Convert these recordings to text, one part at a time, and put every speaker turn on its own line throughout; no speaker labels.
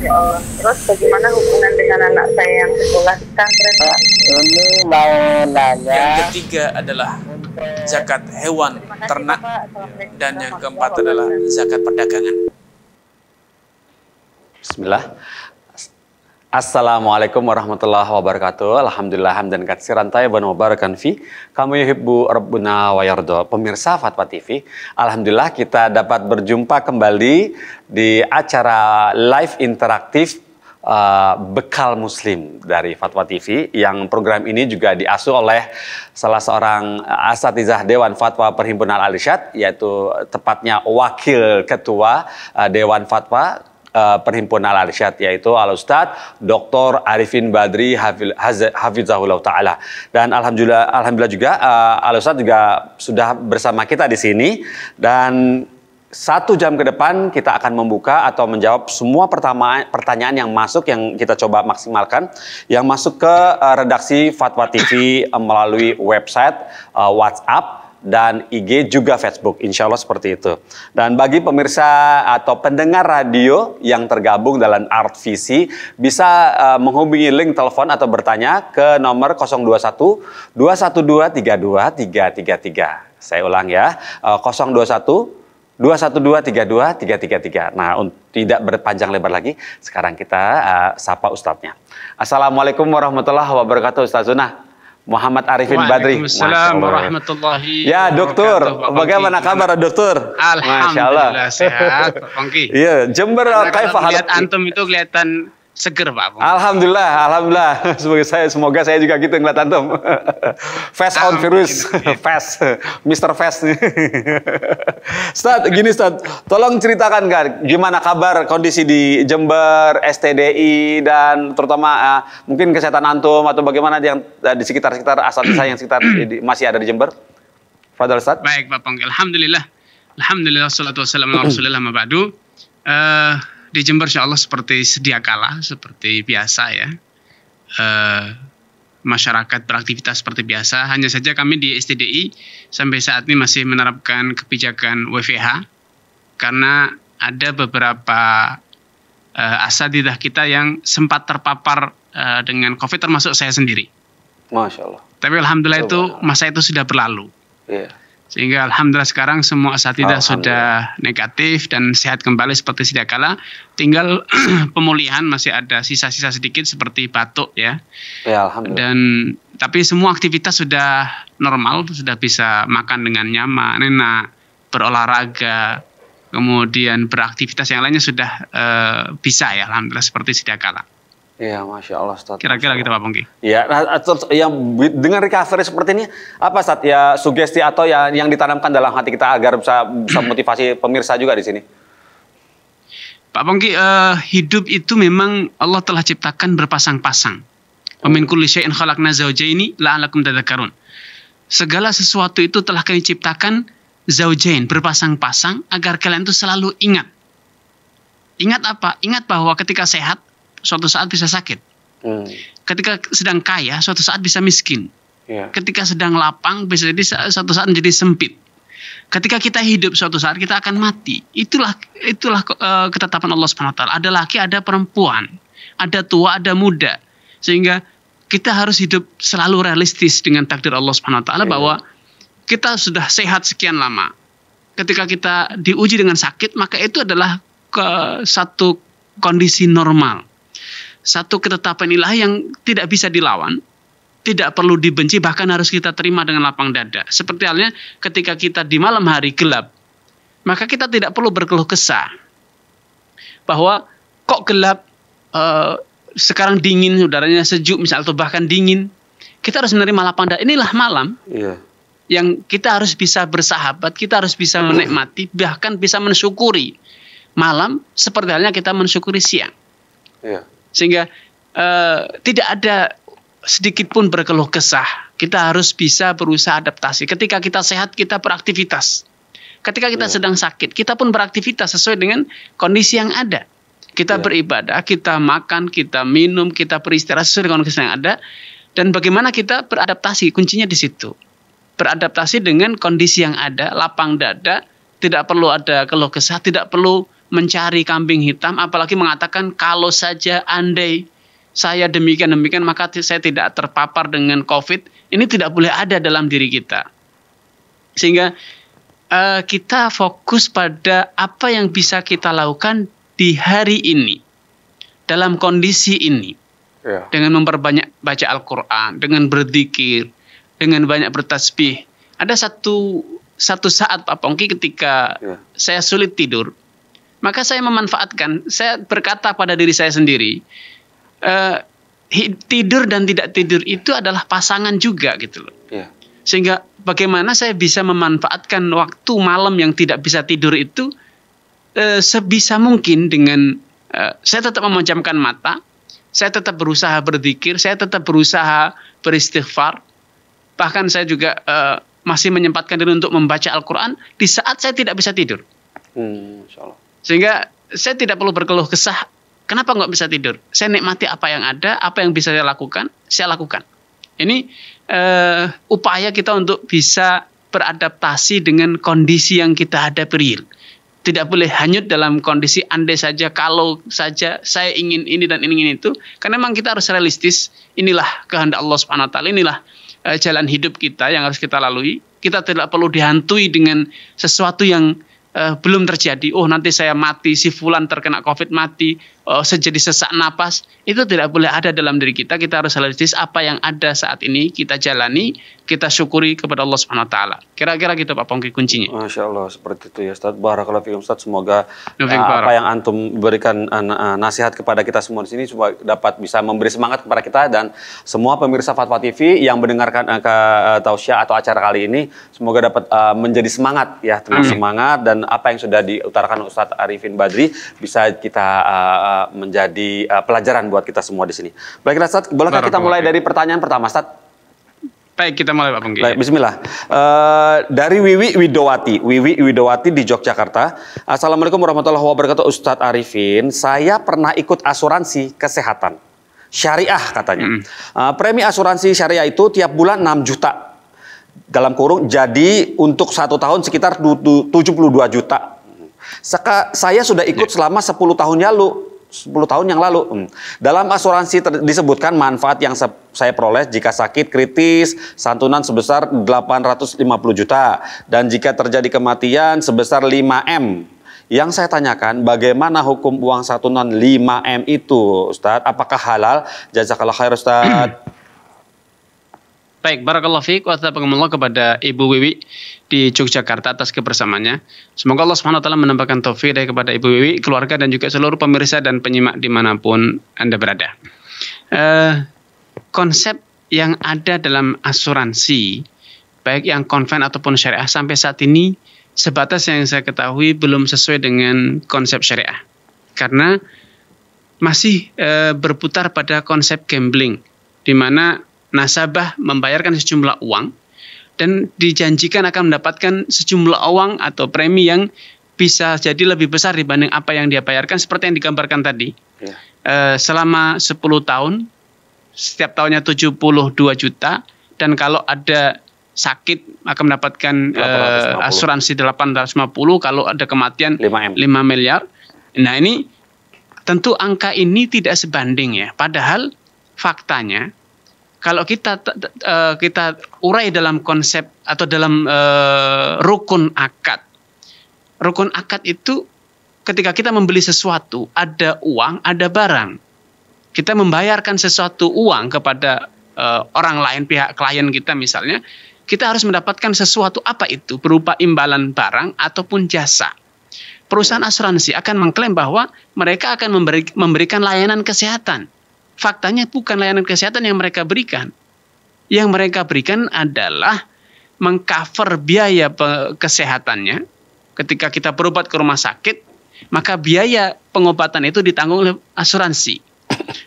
Ya Allah. Terus bagaimana hubungan dengan anak saya yang sekolah di Pak? Ini
mau nanya. Yang ketiga adalah zakat hewan kasih, ternak dan yang keempat adalah zakat perdagangan.
Bismillah. Assalamualaikum warahmatullahi wabarakatuh. Alhamdulillah hamdan katsiran tayyiban mubarakan fi. Kamu yuhibbu rabbuna wa yardo. Pemirsa Fatwa TV, alhamdulillah kita dapat berjumpa kembali di acara live interaktif Uh, bekal Muslim dari Fatwa TV yang program ini juga diasuh oleh salah seorang asatizah Dewan Fatwa Perhimpunan Alisyad yaitu tepatnya Wakil Ketua uh, Dewan Fatwa Eh, perhimpunan al Arsyad yaitu al Ustadz Dr. Arifin Badri Hafizahullah Ta'ala dan Alhamdulillah, Alhamdulillah juga uh, eh, Al-Ustaz juga sudah bersama kita di sini dan satu jam ke depan kita akan membuka atau menjawab semua pertama, pertanyaan yang masuk yang kita coba maksimalkan yang masuk ke uh, redaksi Fatwa TV melalui website uh, WhatsApp dan IG juga Facebook. Insya Allah seperti itu. Dan bagi pemirsa uh, atau pendengar radio yang tergabung dalam Art Visi bisa uh, menghubungi link telepon atau bertanya ke nomor 021 212 32 Saya ulang ya, uh, 021 212 32 333. Nah, tidak berpanjang lebar lagi, sekarang kita uh, sapa ustadznya. Assalamualaikum warahmatullahi wabarakatuh Ustaz Zunah. Muhammad Arifin Badri. Assalamualaikum. warahmatullahi Ya, dokter. Bagaimana kabar, dokter? Alhamdulillah sehat, Iya, Jember kaifah Lihat antum
itu kelihatan seger Pak Bung. Alhamdulillah,
alhamdulillah. Sebagai saya semoga saya juga gitu ngeliat antum. Fast on virus, fast, Mister Fast Stad, gini Stad, tolong ceritakan kan gimana kabar kondisi di Jember, STDI dan terutama uh, mungkin kesehatan antum atau bagaimana yang uh, di sekitar-sekitar asal saya yang sekitar di, masih ada di Jember?
Fadal Stad. Baik Pak Panggil, alhamdulillah. Alhamdulillah, salatu wassalamu ala rasulillah ba'du. Uh, di Jember insya Allah seperti sedia kala seperti biasa ya e, masyarakat beraktivitas seperti biasa hanya saja kami di STDI sampai saat ini masih menerapkan kebijakan WVH karena ada beberapa e, eh, tidak kita yang sempat terpapar e, dengan COVID termasuk saya sendiri. Masya Allah. Tapi alhamdulillah Coba. itu masa itu sudah berlalu. Yeah. Sehingga alhamdulillah sekarang semua asatidah sudah negatif dan sehat kembali seperti sedia kala. Tinggal pemulihan masih ada sisa-sisa sedikit seperti batuk ya.
Ya alhamdulillah. Dan
tapi semua aktivitas sudah normal, sudah bisa makan dengan nyaman, enak, berolahraga, kemudian beraktivitas yang lainnya sudah uh, bisa ya alhamdulillah seperti sedia kala. Iya, masya Allah, Kira-kira gitu, Pak Pongki.
Iya, nah, yang dengan recovery seperti ini, apa, saat ya sugesti atau ya yang ditanamkan dalam hati kita agar bisa, bisa motivasi pemirsa juga di sini?
Pak Pongki, uh, hidup itu memang Allah telah ciptakan berpasang-pasang. Amin kulli syai'in khalaqna ini la'alakum karun. Segala sesuatu itu telah kami ciptakan zaujain, berpasang-pasang agar kalian itu selalu ingat. Ingat apa? Ingat bahwa ketika sehat suatu saat bisa sakit. Hmm. Ketika sedang kaya, suatu saat bisa miskin. Yeah. Ketika sedang lapang, bisa jadi suatu saat menjadi sempit. Ketika kita hidup suatu saat kita akan mati. Itulah itulah uh, ketetapan Allah Subhanahu wa taala. Ada laki, ada perempuan, ada tua, ada muda. Sehingga kita harus hidup selalu realistis dengan takdir Allah Subhanahu wa taala yeah. bahwa kita sudah sehat sekian lama. Ketika kita diuji dengan sakit, maka itu adalah ke satu kondisi normal. Satu ketetapan ilahi yang tidak bisa dilawan, tidak perlu dibenci, bahkan harus kita terima dengan lapang dada. Seperti halnya ketika kita di malam hari gelap, maka kita tidak perlu berkeluh kesah bahwa kok gelap, eh, sekarang dingin, udaranya sejuk misalnya atau bahkan dingin. Kita harus menerima lapang dada. Inilah malam. yeah. yang kita harus bisa bersahabat, kita harus bisa menikmati, bahkan bisa mensyukuri malam seperti halnya kita mensyukuri siang. Yeah sehingga uh, tidak ada sedikit pun berkeluh kesah. Kita harus bisa berusaha adaptasi. Ketika kita sehat, kita beraktivitas. Ketika kita yeah. sedang sakit, kita pun beraktivitas sesuai dengan kondisi yang ada. Kita yeah. beribadah, kita makan, kita minum, kita beristirahat sesuai dengan kondisi yang ada. Dan bagaimana kita beradaptasi? Kuncinya di situ. Beradaptasi dengan kondisi yang ada, lapang dada, tidak perlu ada keluh kesah, tidak perlu mencari kambing hitam apalagi mengatakan kalau saja andai saya demikian demikian maka saya tidak terpapar dengan covid ini tidak boleh ada dalam diri kita sehingga uh, kita fokus pada apa yang bisa kita lakukan di hari ini dalam kondisi ini ya. dengan memperbanyak baca Al-Quran dengan berzikir dengan banyak bertasbih ada satu satu saat Pak Pongki ketika ya. saya sulit tidur maka saya memanfaatkan, saya berkata pada diri saya sendiri, uh, tidur dan tidak tidur itu adalah pasangan juga gitu loh. Yeah. Sehingga bagaimana saya bisa memanfaatkan waktu malam yang tidak bisa tidur itu uh, sebisa mungkin dengan uh, saya tetap memejamkan mata, saya tetap berusaha berzikir, saya tetap berusaha beristighfar. Bahkan saya juga uh, masih menyempatkan diri untuk membaca Al-Quran di saat saya tidak bisa tidur.
Hmm, insya Allah.
Sehingga saya tidak perlu berkeluh kesah. Kenapa nggak bisa tidur? Saya nikmati apa yang ada, apa yang bisa saya lakukan, saya lakukan. Ini uh, upaya kita untuk bisa beradaptasi dengan kondisi yang kita hadapi real. Tidak boleh hanyut dalam kondisi andai saja, kalau saja saya ingin ini dan ingin itu. Karena memang kita harus realistis, inilah kehendak Allah Subhanahu wa taala, inilah uh, jalan hidup kita yang harus kita lalui. Kita tidak perlu dihantui dengan sesuatu yang uh, belum terjadi. Oh nanti saya mati, si fulan terkena COVID mati uh, sejenis sesak napas itu tidak boleh ada dalam diri kita. Kita harus realistis apa yang ada saat ini kita jalani, kita syukuri kepada Allah Subhanahu wa taala. Kira-kira gitu Pak Pongki kuncinya.
Masya Allah seperti itu ya Ustaz. Barakallahu fiikum Ustaz. Semoga ya, apa yang antum berikan uh, nasihat kepada kita semua di sini supaya dapat bisa memberi semangat kepada kita dan semua pemirsa Fatwa TV yang mendengarkan uh, ke uh, atau acara kali ini semoga dapat uh, menjadi semangat ya, terus semangat dan apa yang sudah diutarakan Ustadz Arifin Badri bisa kita uh, menjadi uh, pelajaran buat kita semua di sini. Baiklah, Ustaz, bolehkah kita mulai dari pertanyaan pertama, Ustaz? Baik, kita mulai Pak Pengki. Baik, bismillah. Uh, dari Wiwi Widowati. Wiwi Widowati di Yogyakarta. Assalamualaikum warahmatullahi wabarakatuh Ustadz Arifin. Saya pernah ikut asuransi kesehatan. Syariah katanya. Mm. Uh, premi asuransi syariah itu tiap bulan 6 juta. Dalam kurung, jadi untuk satu tahun sekitar 72 juta. Seka, saya sudah ikut ya. selama 10 tahun lalu. 10 tahun yang lalu. Hmm. Dalam asuransi disebutkan manfaat yang saya peroleh jika sakit kritis santunan sebesar 850 juta dan jika terjadi kematian sebesar 5M. Yang saya tanyakan bagaimana hukum uang santunan 5M itu Ustadz? Apakah halal? Jazakallah khair
Ustadz. Baik, Barakallah fiik wa kepada Ibu Wiwi di Yogyakarta atas kebersamanya. Semoga Allah Swt menambahkan taufik dari kepada Ibu Wiwi, keluarga dan juga seluruh pemirsa dan penyimak dimanapun Anda berada. Uh, konsep yang ada dalam asuransi baik yang konven ataupun syariah sampai saat ini sebatas yang saya ketahui belum sesuai dengan konsep syariah karena masih eh, berputar pada konsep gambling di mana nasabah membayarkan sejumlah uang dan dijanjikan akan mendapatkan sejumlah uang atau premi yang bisa jadi lebih besar dibanding apa yang dia bayarkan seperti yang digambarkan tadi. Ya. E, selama 10 tahun setiap tahunnya 72 juta dan kalau ada sakit akan mendapatkan e, asuransi 850 kalau ada kematian 5, 5 miliar. Nah, ini tentu angka ini tidak sebanding ya. Padahal faktanya kalau kita eh, kita urai dalam konsep atau dalam uh, rukun akad. Rukun akad itu ketika kita membeli sesuatu, ada uang, ada barang. Kita membayarkan sesuatu uang kepada uh, orang lain pihak klien kita misalnya, kita harus mendapatkan sesuatu apa itu berupa imbalan barang ataupun jasa. Perusahaan asuransi akan mengklaim bahwa mereka akan memberi, memberikan layanan kesehatan faktanya bukan layanan kesehatan yang mereka berikan. Yang mereka berikan adalah mengcover biaya kesehatannya. Ketika kita berobat ke rumah sakit, maka biaya pengobatan itu ditanggung oleh asuransi.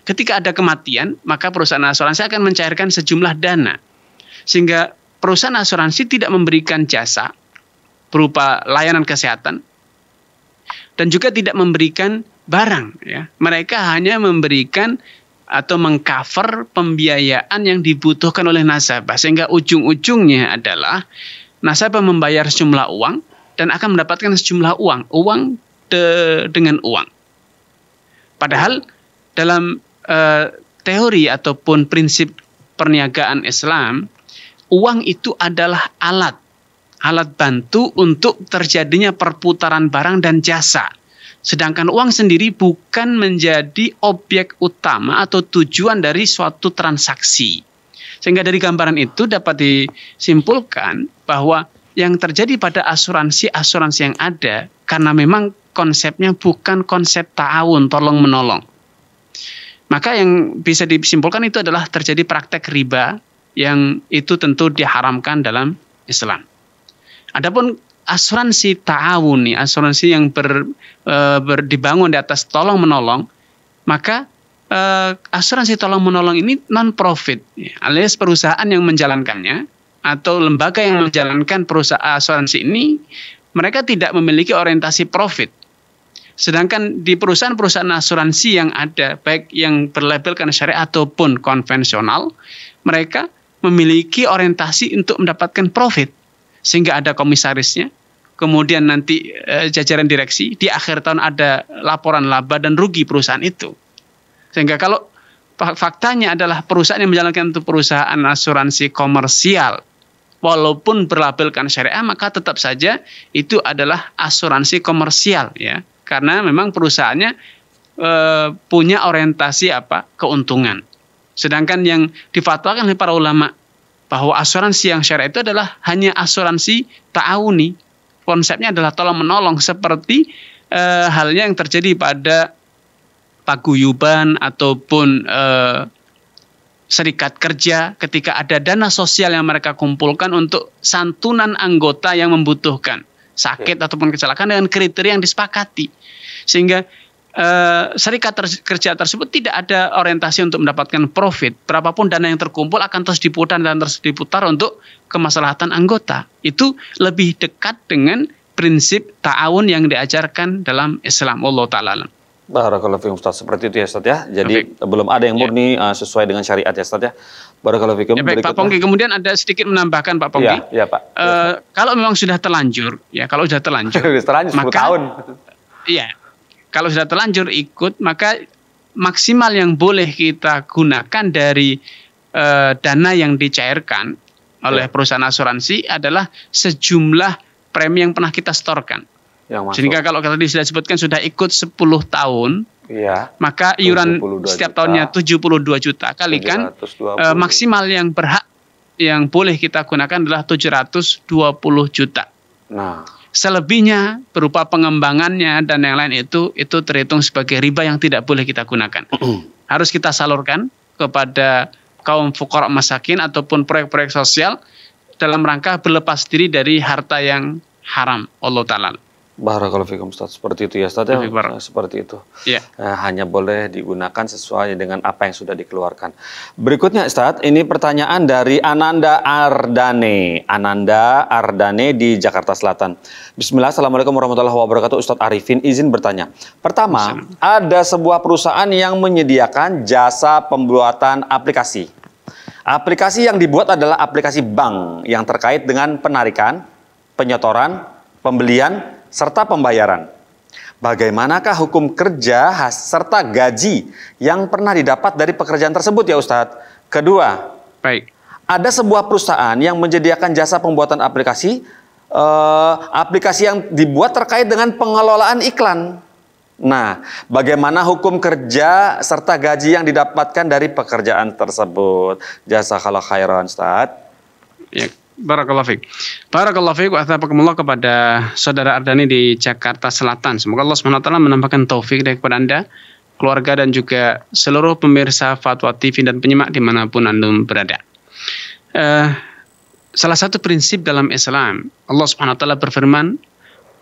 Ketika ada kematian, maka perusahaan asuransi akan mencairkan sejumlah dana. Sehingga perusahaan asuransi tidak memberikan jasa berupa layanan kesehatan dan juga tidak memberikan barang ya. Mereka hanya memberikan atau mengcover pembiayaan yang dibutuhkan oleh nasabah sehingga ujung-ujungnya adalah nasabah membayar sejumlah uang dan akan mendapatkan sejumlah uang uang de dengan uang padahal dalam uh, teori ataupun prinsip perniagaan Islam uang itu adalah alat alat bantu untuk terjadinya perputaran barang dan jasa Sedangkan uang sendiri bukan menjadi objek utama atau tujuan dari suatu transaksi. Sehingga dari gambaran itu dapat disimpulkan bahwa yang terjadi pada asuransi-asuransi yang ada karena memang konsepnya bukan konsep ta'awun, tolong menolong. Maka yang bisa disimpulkan itu adalah terjadi praktek riba yang itu tentu diharamkan dalam Islam. Adapun asuransi ta'awuni, asuransi yang ber, eh, ber dibangun di atas tolong menolong, maka e, asuransi tolong menolong ini non profit, alias perusahaan yang menjalankannya atau lembaga yang menjalankan perusahaan asuransi ini, mereka tidak memiliki orientasi profit. Sedangkan di perusahaan-perusahaan asuransi yang ada, baik yang berlabelkan syariah ataupun konvensional, mereka memiliki orientasi untuk mendapatkan profit sehingga ada komisarisnya, kemudian nanti e, jajaran direksi, di akhir tahun ada laporan laba dan rugi perusahaan itu. Sehingga kalau faktanya adalah perusahaan yang menjalankan itu perusahaan asuransi komersial, walaupun berlabelkan syariah maka tetap saja itu adalah asuransi komersial ya, karena memang perusahaannya e, punya orientasi apa keuntungan. Sedangkan yang difatwakan oleh para ulama bahwa asuransi yang syariah itu adalah hanya asuransi ta'awuni. Konsepnya adalah tolong menolong seperti e, halnya yang terjadi pada paguyuban ataupun e, serikat kerja ketika ada dana sosial yang mereka kumpulkan untuk santunan anggota yang membutuhkan sakit ataupun kecelakaan dengan kriteria yang disepakati. Sehingga Eh, serikat kerja tersebut tidak ada orientasi untuk mendapatkan profit. Berapapun dana yang terkumpul akan terus diputar dan terus diputar untuk kemaslahatan anggota. Itu lebih dekat dengan prinsip ta'awun yang diajarkan dalam Islam. Allah Ta'ala.
Barakallahu fikum Ustaz. Seperti itu ya Ustaz ya. Jadi Afik. belum ada yang ya. murni ya. sesuai dengan syariat ya Ustaz ya. Barakallahu Ya, Pak Pongki kemudian
ada sedikit menambahkan Pak Pongki. Ya, ya Pak. Uh, ya, Kalau memang sudah terlanjur, ya kalau sudah terlanjur. terlanjur maka, tahun. Iya kalau sudah terlanjur ikut maka maksimal yang boleh kita gunakan dari eh, dana yang dicairkan oleh ya. perusahaan asuransi adalah sejumlah premi yang pernah kita setorkan. Yang Sehingga kalau tadi sudah sebutkan sudah ikut 10 tahun, iya. maka iuran setiap juta, tahunnya 72 juta kan kan? maksimal yang berhak yang boleh kita gunakan adalah 720 juta. Nah, Selebihnya berupa pengembangannya dan yang lain itu itu terhitung sebagai riba yang tidak boleh kita gunakan. Harus kita salurkan kepada kaum fukara masakin ataupun proyek-proyek sosial dalam rangka berlepas diri dari harta yang haram. Allah taala.
Barakallahu fikum Ustaz. Seperti itu ya Ustaz ya. Eh, seperti itu. Yeah. Iya. hanya boleh digunakan sesuai dengan apa yang sudah dikeluarkan. Berikutnya Ustaz, ini pertanyaan dari Ananda Ardane. Ananda Ardane di Jakarta Selatan. Bismillah, Assalamualaikum warahmatullahi wabarakatuh. Ustaz Arifin izin bertanya. Pertama, Bismillah. ada sebuah perusahaan yang menyediakan jasa pembuatan aplikasi. Aplikasi yang dibuat adalah aplikasi bank yang terkait dengan penarikan, penyetoran, pembelian, serta pembayaran. Bagaimanakah hukum kerja serta gaji yang pernah didapat dari pekerjaan tersebut ya Ustadz? Kedua, baik. Ada sebuah perusahaan yang menyediakan jasa pembuatan aplikasi, eh, aplikasi yang dibuat terkait dengan pengelolaan iklan. Nah, bagaimana hukum kerja serta gaji yang didapatkan dari pekerjaan tersebut? Jasa kalau khairan, Ustadz.
Ya, Barakallahu fiik. Barakallahu fiik wa atsabakumullah kepada saudara Ardani di Jakarta Selatan. Semoga Allah SWT menambahkan taufik dari kepada Anda, keluarga dan juga seluruh pemirsa Fatwa TV dan penyimak dimanapun Anda berada. Uh, salah satu prinsip dalam Islam, Allah Subhanahu wa taala berfirman,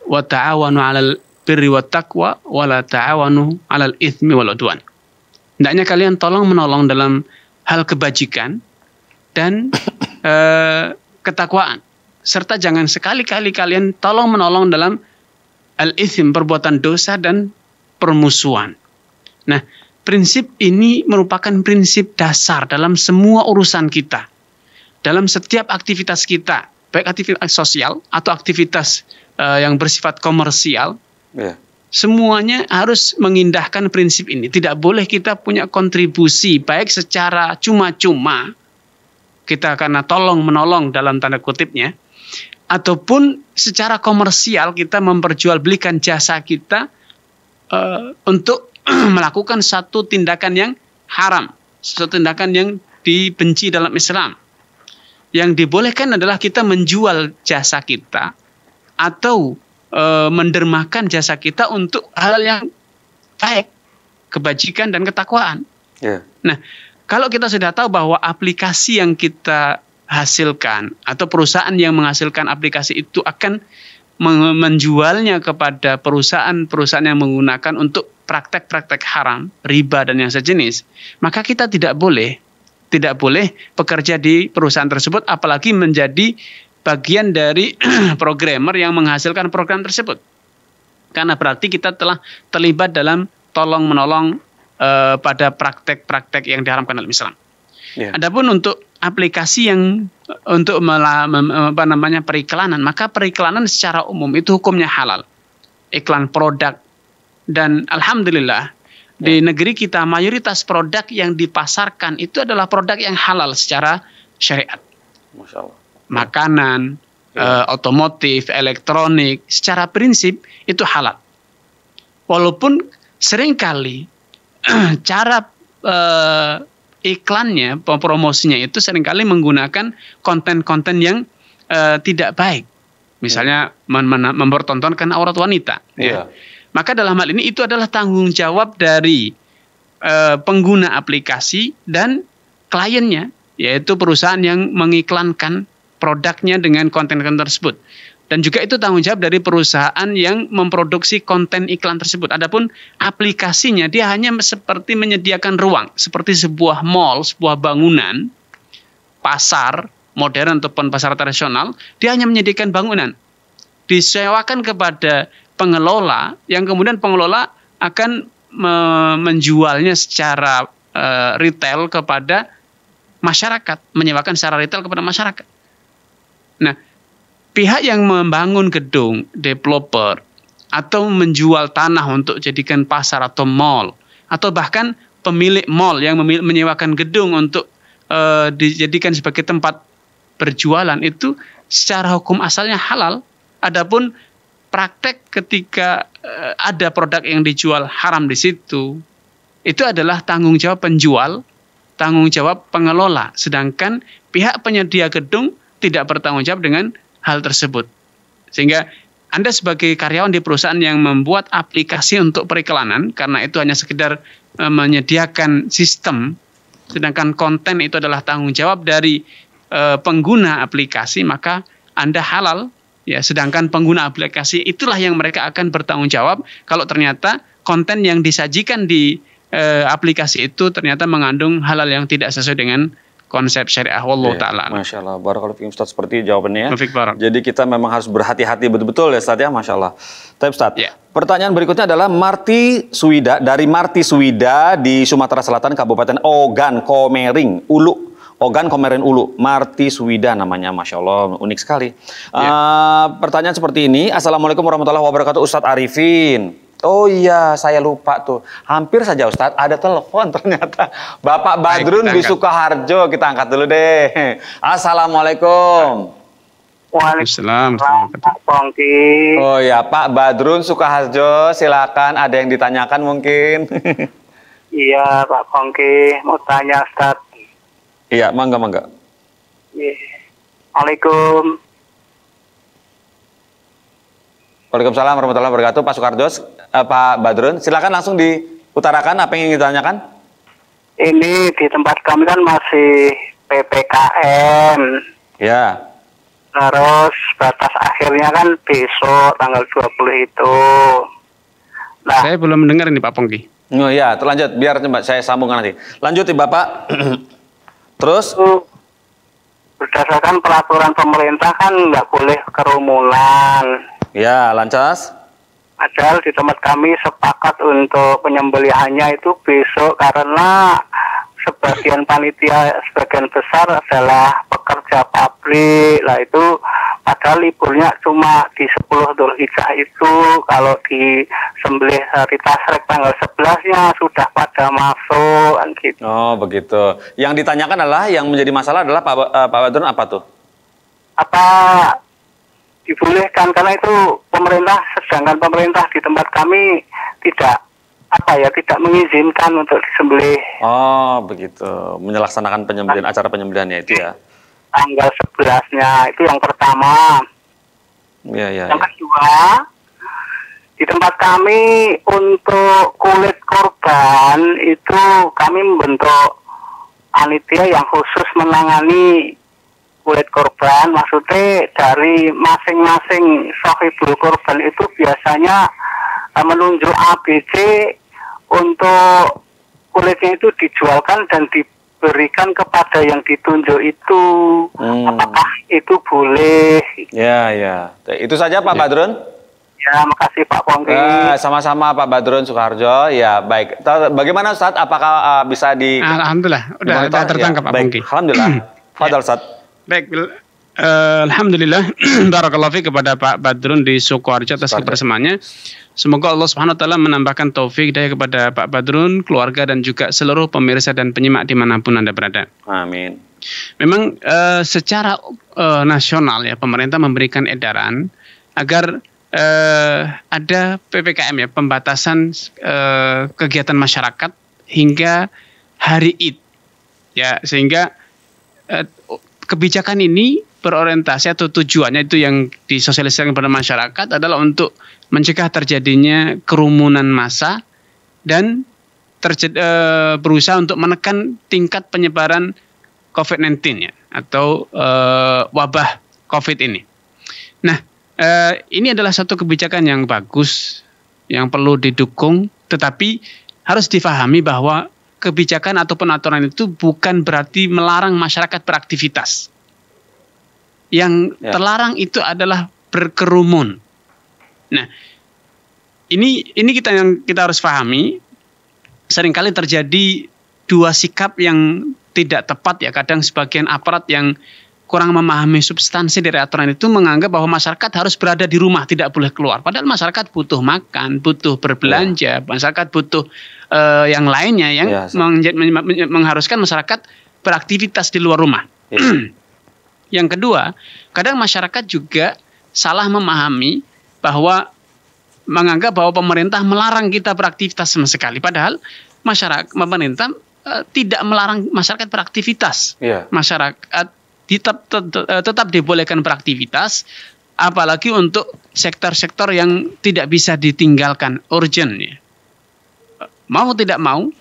"Wa ta'awanu 'alal birri wa taqwa wa la ta'awanu 'alal itsmi wal udwan." Hendaknya kalian tolong menolong dalam hal kebajikan dan eh, ketakwaan. Serta jangan sekali-kali kalian tolong menolong dalam al ithim perbuatan dosa dan permusuhan. Nah, prinsip ini merupakan prinsip dasar dalam semua urusan kita. Dalam setiap aktivitas kita, baik aktivitas sosial atau aktivitas uh, yang bersifat komersial, yeah semuanya harus mengindahkan prinsip ini. Tidak boleh kita punya kontribusi baik secara cuma-cuma kita karena tolong menolong dalam tanda kutipnya ataupun secara komersial kita memperjualbelikan jasa kita uh, untuk melakukan satu tindakan yang haram, satu tindakan yang dibenci dalam Islam. Yang dibolehkan adalah kita menjual jasa kita atau e, mendermakan jasa kita untuk hal yang baik, kebajikan dan ketakwaan. Yeah. Nah, kalau kita sudah tahu bahwa aplikasi yang kita hasilkan atau perusahaan yang menghasilkan aplikasi itu akan menjualnya kepada perusahaan-perusahaan yang menggunakan untuk praktek-praktek haram, riba dan yang sejenis, maka kita tidak boleh tidak boleh bekerja di perusahaan tersebut apalagi menjadi bagian dari programmer yang menghasilkan program tersebut. Karena berarti kita telah terlibat dalam tolong menolong Eh, pada praktek-praktek yang diharamkan dalam Islam. Yeah. Adapun untuk aplikasi yang untuk melam, eh, apa namanya periklanan, maka periklanan secara umum itu hukumnya halal. Iklan produk dan alhamdulillah yeah. di negeri kita mayoritas produk yang dipasarkan itu adalah produk yang halal secara syariat. Makanan, yeah. Ya. e, otomotif, elektronik, secara prinsip itu halal. Walaupun seringkali cara uh, iklannya, promosinya itu seringkali menggunakan konten-konten yang uh, tidak baik. Misalnya yeah. mempertontonkan aurat wanita. Yeah. Ya. Maka dalam hal ini itu adalah tanggung jawab dari uh, pengguna aplikasi dan kliennya, yaitu perusahaan yang mengiklankan produknya dengan konten-konten tersebut. Dan juga itu tanggung jawab dari perusahaan yang memproduksi konten iklan tersebut. Adapun aplikasinya dia hanya seperti menyediakan ruang, seperti sebuah mall, sebuah bangunan, pasar modern ataupun pasar tradisional, dia hanya menyediakan bangunan. Disewakan kepada pengelola yang kemudian pengelola akan menjualnya secara e, retail kepada masyarakat, menyewakan secara retail kepada masyarakat. Nah, pihak yang membangun gedung, developer, atau menjual tanah untuk jadikan pasar atau mall, atau bahkan pemilik mall yang menyewakan gedung untuk e, dijadikan sebagai tempat berjualan itu secara hukum asalnya halal. Adapun praktek ketika e, ada produk yang dijual haram di situ, itu adalah tanggung jawab penjual, tanggung jawab pengelola. Sedangkan pihak penyedia gedung tidak bertanggung jawab dengan hal tersebut. Sehingga Anda sebagai karyawan di perusahaan yang membuat aplikasi untuk periklanan karena itu hanya sekedar e, menyediakan sistem sedangkan konten itu adalah tanggung jawab dari e, pengguna aplikasi maka Anda halal ya sedangkan pengguna aplikasi itulah yang mereka akan bertanggung jawab kalau ternyata konten yang disajikan di e, aplikasi itu ternyata mengandung halal yang tidak sesuai dengan konsep syariah Allah yeah, taala.
Masya Allah, barakallahu fiikum Ustaz seperti jawabannya. Ya. Jadi kita memang harus berhati-hati betul-betul ya Ustaz ya, Masya Allah. Tapi Ustaz, ya. pertanyaan berikutnya adalah Marti Suwida, dari Marti Suwida di Sumatera Selatan, Kabupaten Ogan, Komering, Ulu, Ogan Komering Ulu, Marti Suwida namanya, Masya Allah, unik sekali. Yeah. Iya. Uh, pertanyaan seperti ini, Assalamualaikum warahmatullahi wabarakatuh Ustadz Arifin. Oh iya, saya lupa tuh. Hampir saja Ustadz, ada telepon ternyata. Bapak Badrun di Sukoharjo, kita angkat dulu deh. Assalamualaikum. Waalaikumsalam. Pak Pongki. Oh iya Pak Badrun Sukoharjo, silakan ada yang ditanyakan mungkin.
iya, Pak Pongki,
mau tanya Ustadz. Iya, mangga mangga.
Iya. Waalaikumsalam.
Waalaikumsalam warahmatullahi wabarakatuh. Pak Sukardos, eh, Pak Badrun, silakan langsung diutarakan apa yang ingin ditanyakan. Ini di tempat kami kan masih PPKM. Ya. Terus batas akhirnya kan besok tanggal 20 itu.
Nah, saya belum mendengar ini Pak Pongki.
Oh ya, terlanjut biar coba saya sambungkan nanti. Lanjut ya Bapak. Terus berdasarkan peraturan pemerintah kan nggak boleh
kerumunan. Ya, lancas. Padahal di tempat kami sepakat untuk penyembelihannya itu besok karena sebagian panitia sebagian besar adalah pekerja pabrik lah itu padahal liburnya
cuma di 10 Dhul Hijjah itu kalau di sembelih hari Tasrek tanggal 11-nya sudah pada masuk kan gitu. Oh, begitu. Yang ditanyakan adalah yang menjadi masalah adalah Pak uh, Pak Badrun apa tuh? Apa
dibolehkan karena itu pemerintah sedangkan pemerintah di tempat kami tidak apa ya tidak mengizinkan untuk disembelih.
Oh begitu, menyelaksanakan penyembelihan ah. acara penyembelihannya itu ya. Tanggal sebelasnya itu yang pertama. Ya, ya, yang ya. kedua di tempat kami untuk
kulit korban itu kami membentuk panitia yang khusus menangani kulit korban maksudnya dari masing-masing sohibul korban itu biasanya eh, menunjuk ABC untuk kulitnya itu dijualkan dan diberikan kepada yang ditunjuk itu hmm. apakah itu boleh
ya ya itu saja Pak ya. Badrun Ya, makasih Pak Pongki. Eh, sama-sama Pak Badrun Soekarjo. Ya, baik. Bagaimana Ustaz? Apakah uh, bisa di
Alhamdulillah, udah, udah tertangkap
Pak ya, Pak Pongki. Alhamdulillah. Fadal Ustaz. Baik,
Uh, Alhamdulillah Barakallahu fiqh kepada Pak Badrun di Sukoharjo atas ya. kebersamaannya Semoga Allah Subhanahu taala menambahkan taufik daya kepada Pak Badrun, keluarga dan juga seluruh pemirsa dan penyimak dimanapun Anda berada. Amin. Memang uh, secara uh, nasional ya pemerintah memberikan edaran agar ada PPKM ya pembatasan kegiatan masyarakat hingga hari Id. Ya, sehingga kebijakan ini berorientasi atau tujuannya itu yang disosialisasikan kepada masyarakat adalah untuk mencegah terjadinya kerumunan massa dan terjadi, e, berusaha untuk menekan tingkat penyebaran COVID-19 ya atau e, wabah COVID ini. Nah, e, ini adalah satu kebijakan yang bagus yang perlu didukung tetapi harus difahami bahwa kebijakan ataupun aturan itu bukan berarti melarang masyarakat beraktivitas. Yang ya. terlarang itu adalah berkerumun. Nah, ini ini kita yang kita harus pahami. Seringkali terjadi dua sikap yang tidak tepat ya. Kadang sebagian aparat yang kurang memahami substansi dari aturan itu menganggap bahwa masyarakat harus berada di rumah, tidak boleh keluar. Padahal masyarakat butuh makan, butuh berbelanja, ya. masyarakat butuh uh, yang lainnya yang ya, mengharuskan masyarakat beraktivitas di luar rumah. Ya. yang kedua, kadang masyarakat juga salah memahami bahwa menganggap bahwa pemerintah melarang kita beraktivitas sama sekali, padahal masyarakat pemerintah uh, tidak melarang masyarakat beraktivitas. Ya. Masyarakat tetap, tetap eh, tetap dibolehkan beraktivitas, apalagi untuk sektor-sektor yang tidak bisa ditinggalkan urgent ya mau tidak mau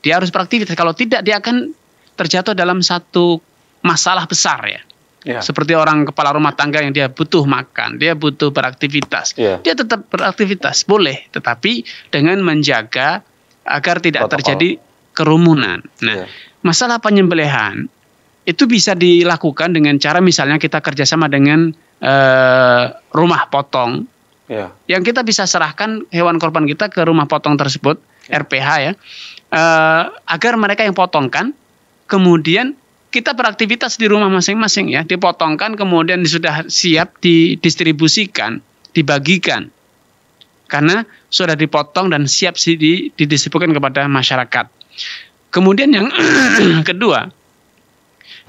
dia harus beraktivitas. Kalau tidak dia akan terjatuh dalam satu masalah besar ya. Yeah. Seperti orang kepala rumah tangga yang dia butuh makan, dia butuh beraktivitas. Yeah. Dia tetap beraktivitas, boleh, tetapi dengan menjaga agar tidak Protokol. terjadi kerumunan. Nah, yeah. masalah penyembelihan itu bisa dilakukan dengan cara misalnya kita kerjasama dengan eh, rumah potong, yeah. yang kita bisa serahkan hewan korban kita ke rumah potong tersebut RPH ya, uh, agar mereka yang potongkan, kemudian kita beraktivitas di rumah masing-masing ya, dipotongkan kemudian sudah siap didistribusikan, dibagikan. Karena sudah dipotong dan siap didistribusikan kepada masyarakat. Kemudian yang kedua,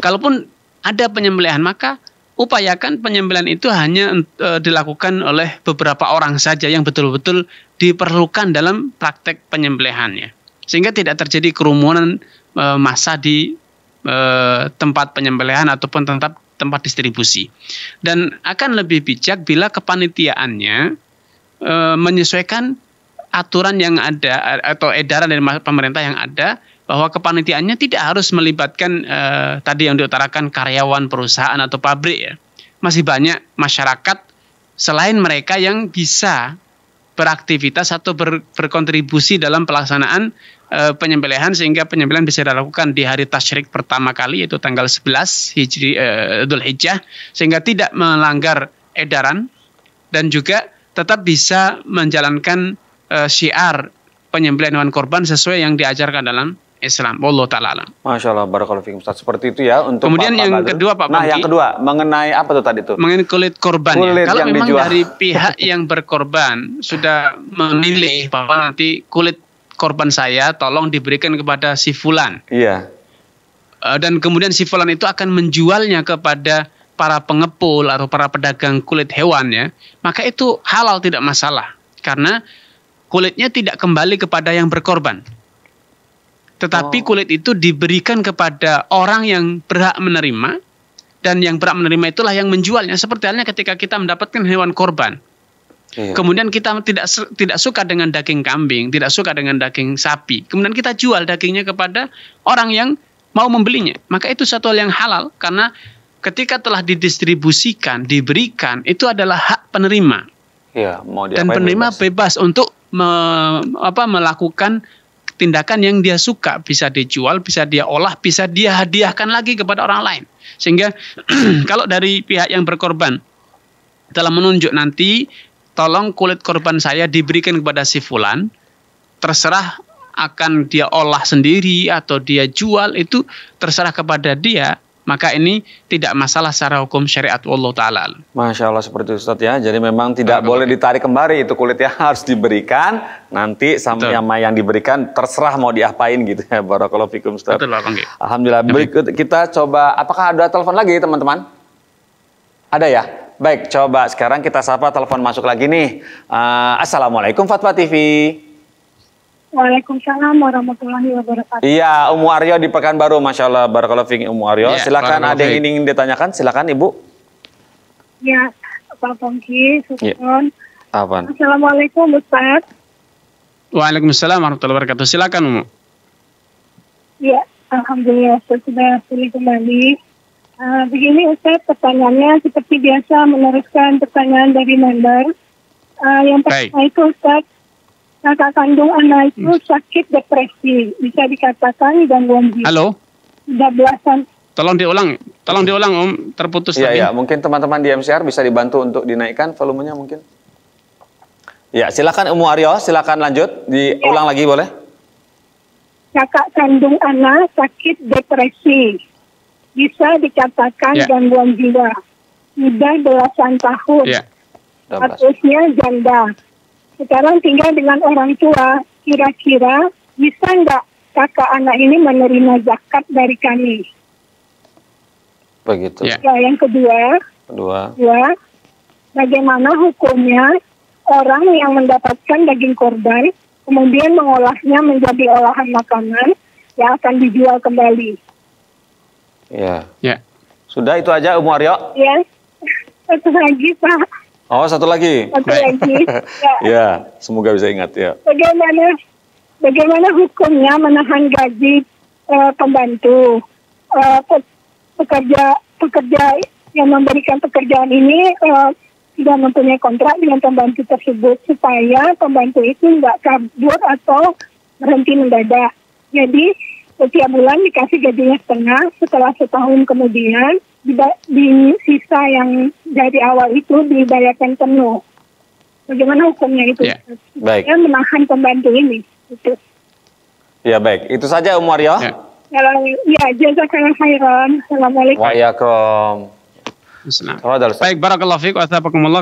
kalaupun ada penyembelihan maka upayakan penyembelian itu hanya e, dilakukan oleh beberapa orang saja yang betul-betul diperlukan dalam praktek penyembelihannya sehingga tidak terjadi kerumunan e, massa di e, tempat penyembelihan ataupun tempat tempat distribusi dan akan lebih bijak bila kepanitiaannya e, menyesuaikan aturan yang ada atau edaran dari pemerintah yang ada bahwa kepanitiaannya tidak harus melibatkan eh, tadi yang diutarakan karyawan perusahaan atau pabrik ya. Masih banyak masyarakat selain mereka yang bisa beraktivitas atau ber, berkontribusi dalam pelaksanaan e, penyembelihan sehingga penyembelihan bisa dilakukan di hari tasyrik pertama kali yaitu tanggal 11 Hijri e, hijjah sehingga tidak melanggar edaran dan juga tetap bisa menjalankan e, syiar penyembelihan hewan korban sesuai yang diajarkan dalam Islam. Wallahu taala alam.
Masya Allah, barakallahu fikum Ustaz. Seperti itu ya untuk Kemudian Pak, yang kedua Pak Nah, yang kedua mengenai apa tuh tadi tuh? Mengenai kulit korban ya. kulit ya. Kalau yang memang dijual. dari
pihak yang berkorban sudah memilih bahwa nanti kulit korban saya tolong diberikan kepada si fulan. Iya. Eh, dan kemudian si fulan itu akan menjualnya kepada para pengepul atau para pedagang kulit hewan ya, maka itu halal tidak masalah karena kulitnya tidak kembali kepada yang berkorban tetapi oh. kulit itu diberikan kepada orang yang berhak menerima dan yang berhak menerima itulah yang menjualnya. Seperti halnya ketika kita mendapatkan hewan korban. Iya. Kemudian kita tidak tidak suka dengan daging kambing, tidak suka dengan daging sapi. Kemudian kita jual dagingnya kepada orang yang mau membelinya. Maka itu satu hal yang halal karena ketika telah didistribusikan, diberikan itu adalah hak penerima.
Iya, mau Dan penerima
bebas, bebas untuk me, apa, melakukan tindakan yang dia suka bisa dijual, bisa dia olah, bisa dia hadiahkan lagi kepada orang lain. Sehingga kalau dari pihak yang berkorban telah menunjuk nanti tolong kulit korban saya diberikan kepada si fulan, terserah akan dia olah sendiri atau dia jual itu terserah kepada dia maka ini tidak masalah secara hukum syariat Allah taala.
Masya Allah seperti Ustaz ya. Jadi memang tidak Betul. boleh ditarik kembali itu kulitnya harus diberikan nanti sama, yang, yang diberikan terserah mau diapain gitu ya. Barakallahu fikum Ustaz. Betul, Alhamdulillah. Berikut kita coba apakah ada telepon lagi teman-teman? Ada ya? Baik, coba sekarang kita sapa telepon masuk lagi nih. Uh, Assalamualaikum Fatwa TV.
Waalaikumsalam warahmatullahi wabarakatuh.
Iya, Umu Aryo di Pekanbaru, Masya Allah. Barakallahu Fing, Umu Aryo. Ya, silakan ada yang ingin ditanyakan, silakan Ibu.
Ya, Pak Pongki, iya. Sukun. Ya. Assalamualaikum Ustaz.
Waalaikumsalam warahmatullahi wabarakatuh. Silakan Umu.
Iya, Alhamdulillah sudah pilih kembali. Uh, begini Ustaz, pertanyaannya seperti biasa meneruskan pertanyaan dari member. Uh, yang pertama itu Ustaz, kakak kandung anak itu hmm. sakit depresi, bisa dikatakan gangguan jiwa. Halo. Sudah belasan.
Tolong diulang, tolong diulang Om, terputus Iya iya mungkin teman-teman di MCR bisa dibantu untuk dinaikkan volumenya mungkin. Ya, silakan Umu Aryo, silakan lanjut, diulang ya. lagi boleh?
Kakak kandung anak sakit depresi, bisa dikatakan ya. gangguan jiwa. Sudah belasan tahun. Ya.
Statusnya
janda sekarang tinggal dengan orang tua, kira-kira bisa nggak kakak anak ini menerima zakat dari kami? Begitu. Ya, ya yang kedua. Kedua. Kedua, ya, bagaimana hukumnya orang yang mendapatkan daging korban kemudian mengolahnya menjadi olahan makanan yang akan dijual kembali.
Ya. Ya. Sudah itu aja Umar, Aryo?
Ya. Satu lagi Pak
Oh, satu lagi. Satu lagi. ya. ya, semoga bisa ingat ya.
Bagaimana bagaimana hukumnya menahan gaji uh, pembantu uh, pekerja pekerja yang memberikan pekerjaan ini uh, tidak mempunyai kontrak dengan pembantu tersebut supaya pembantu itu nggak kabur atau berhenti mendadak. Jadi setiap bulan dikasih gajinya setengah, setelah setahun kemudian di, di sisa yang dari awal itu dibayarkan penuh. Bagaimana hukumnya itu? Ya. Baik. Saya menahan pembantu ini. Itu.
Ya baik, itu saja Om Waryo. ya.
Kalau ya jazakallah khairan.
Assalamualaikum. Waalaikumsalam.
Baik, barakallahu fiik wa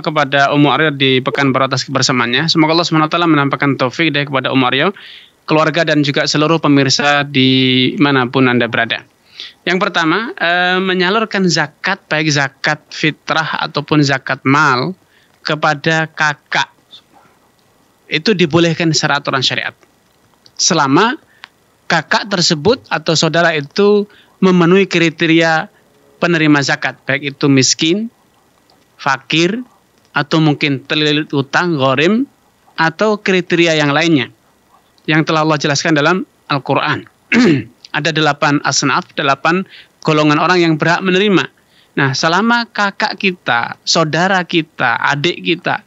kepada Om Aryo di pekan beratas bersamanya. Semoga Allah SWT menampakkan taufik deh kepada Om Aryo, keluarga dan juga seluruh pemirsa di manapun Anda berada. Yang pertama, e, menyalurkan zakat baik zakat fitrah ataupun zakat mal kepada kakak itu dibolehkan secara aturan syariat. Selama kakak tersebut atau saudara itu memenuhi kriteria penerima zakat, baik itu miskin, fakir, atau mungkin terlilit utang, gorim, atau kriteria yang lainnya yang telah Allah jelaskan dalam Al-Quran. ada delapan asnaf, delapan golongan orang yang berhak menerima. Nah, selama kakak kita, saudara kita, adik kita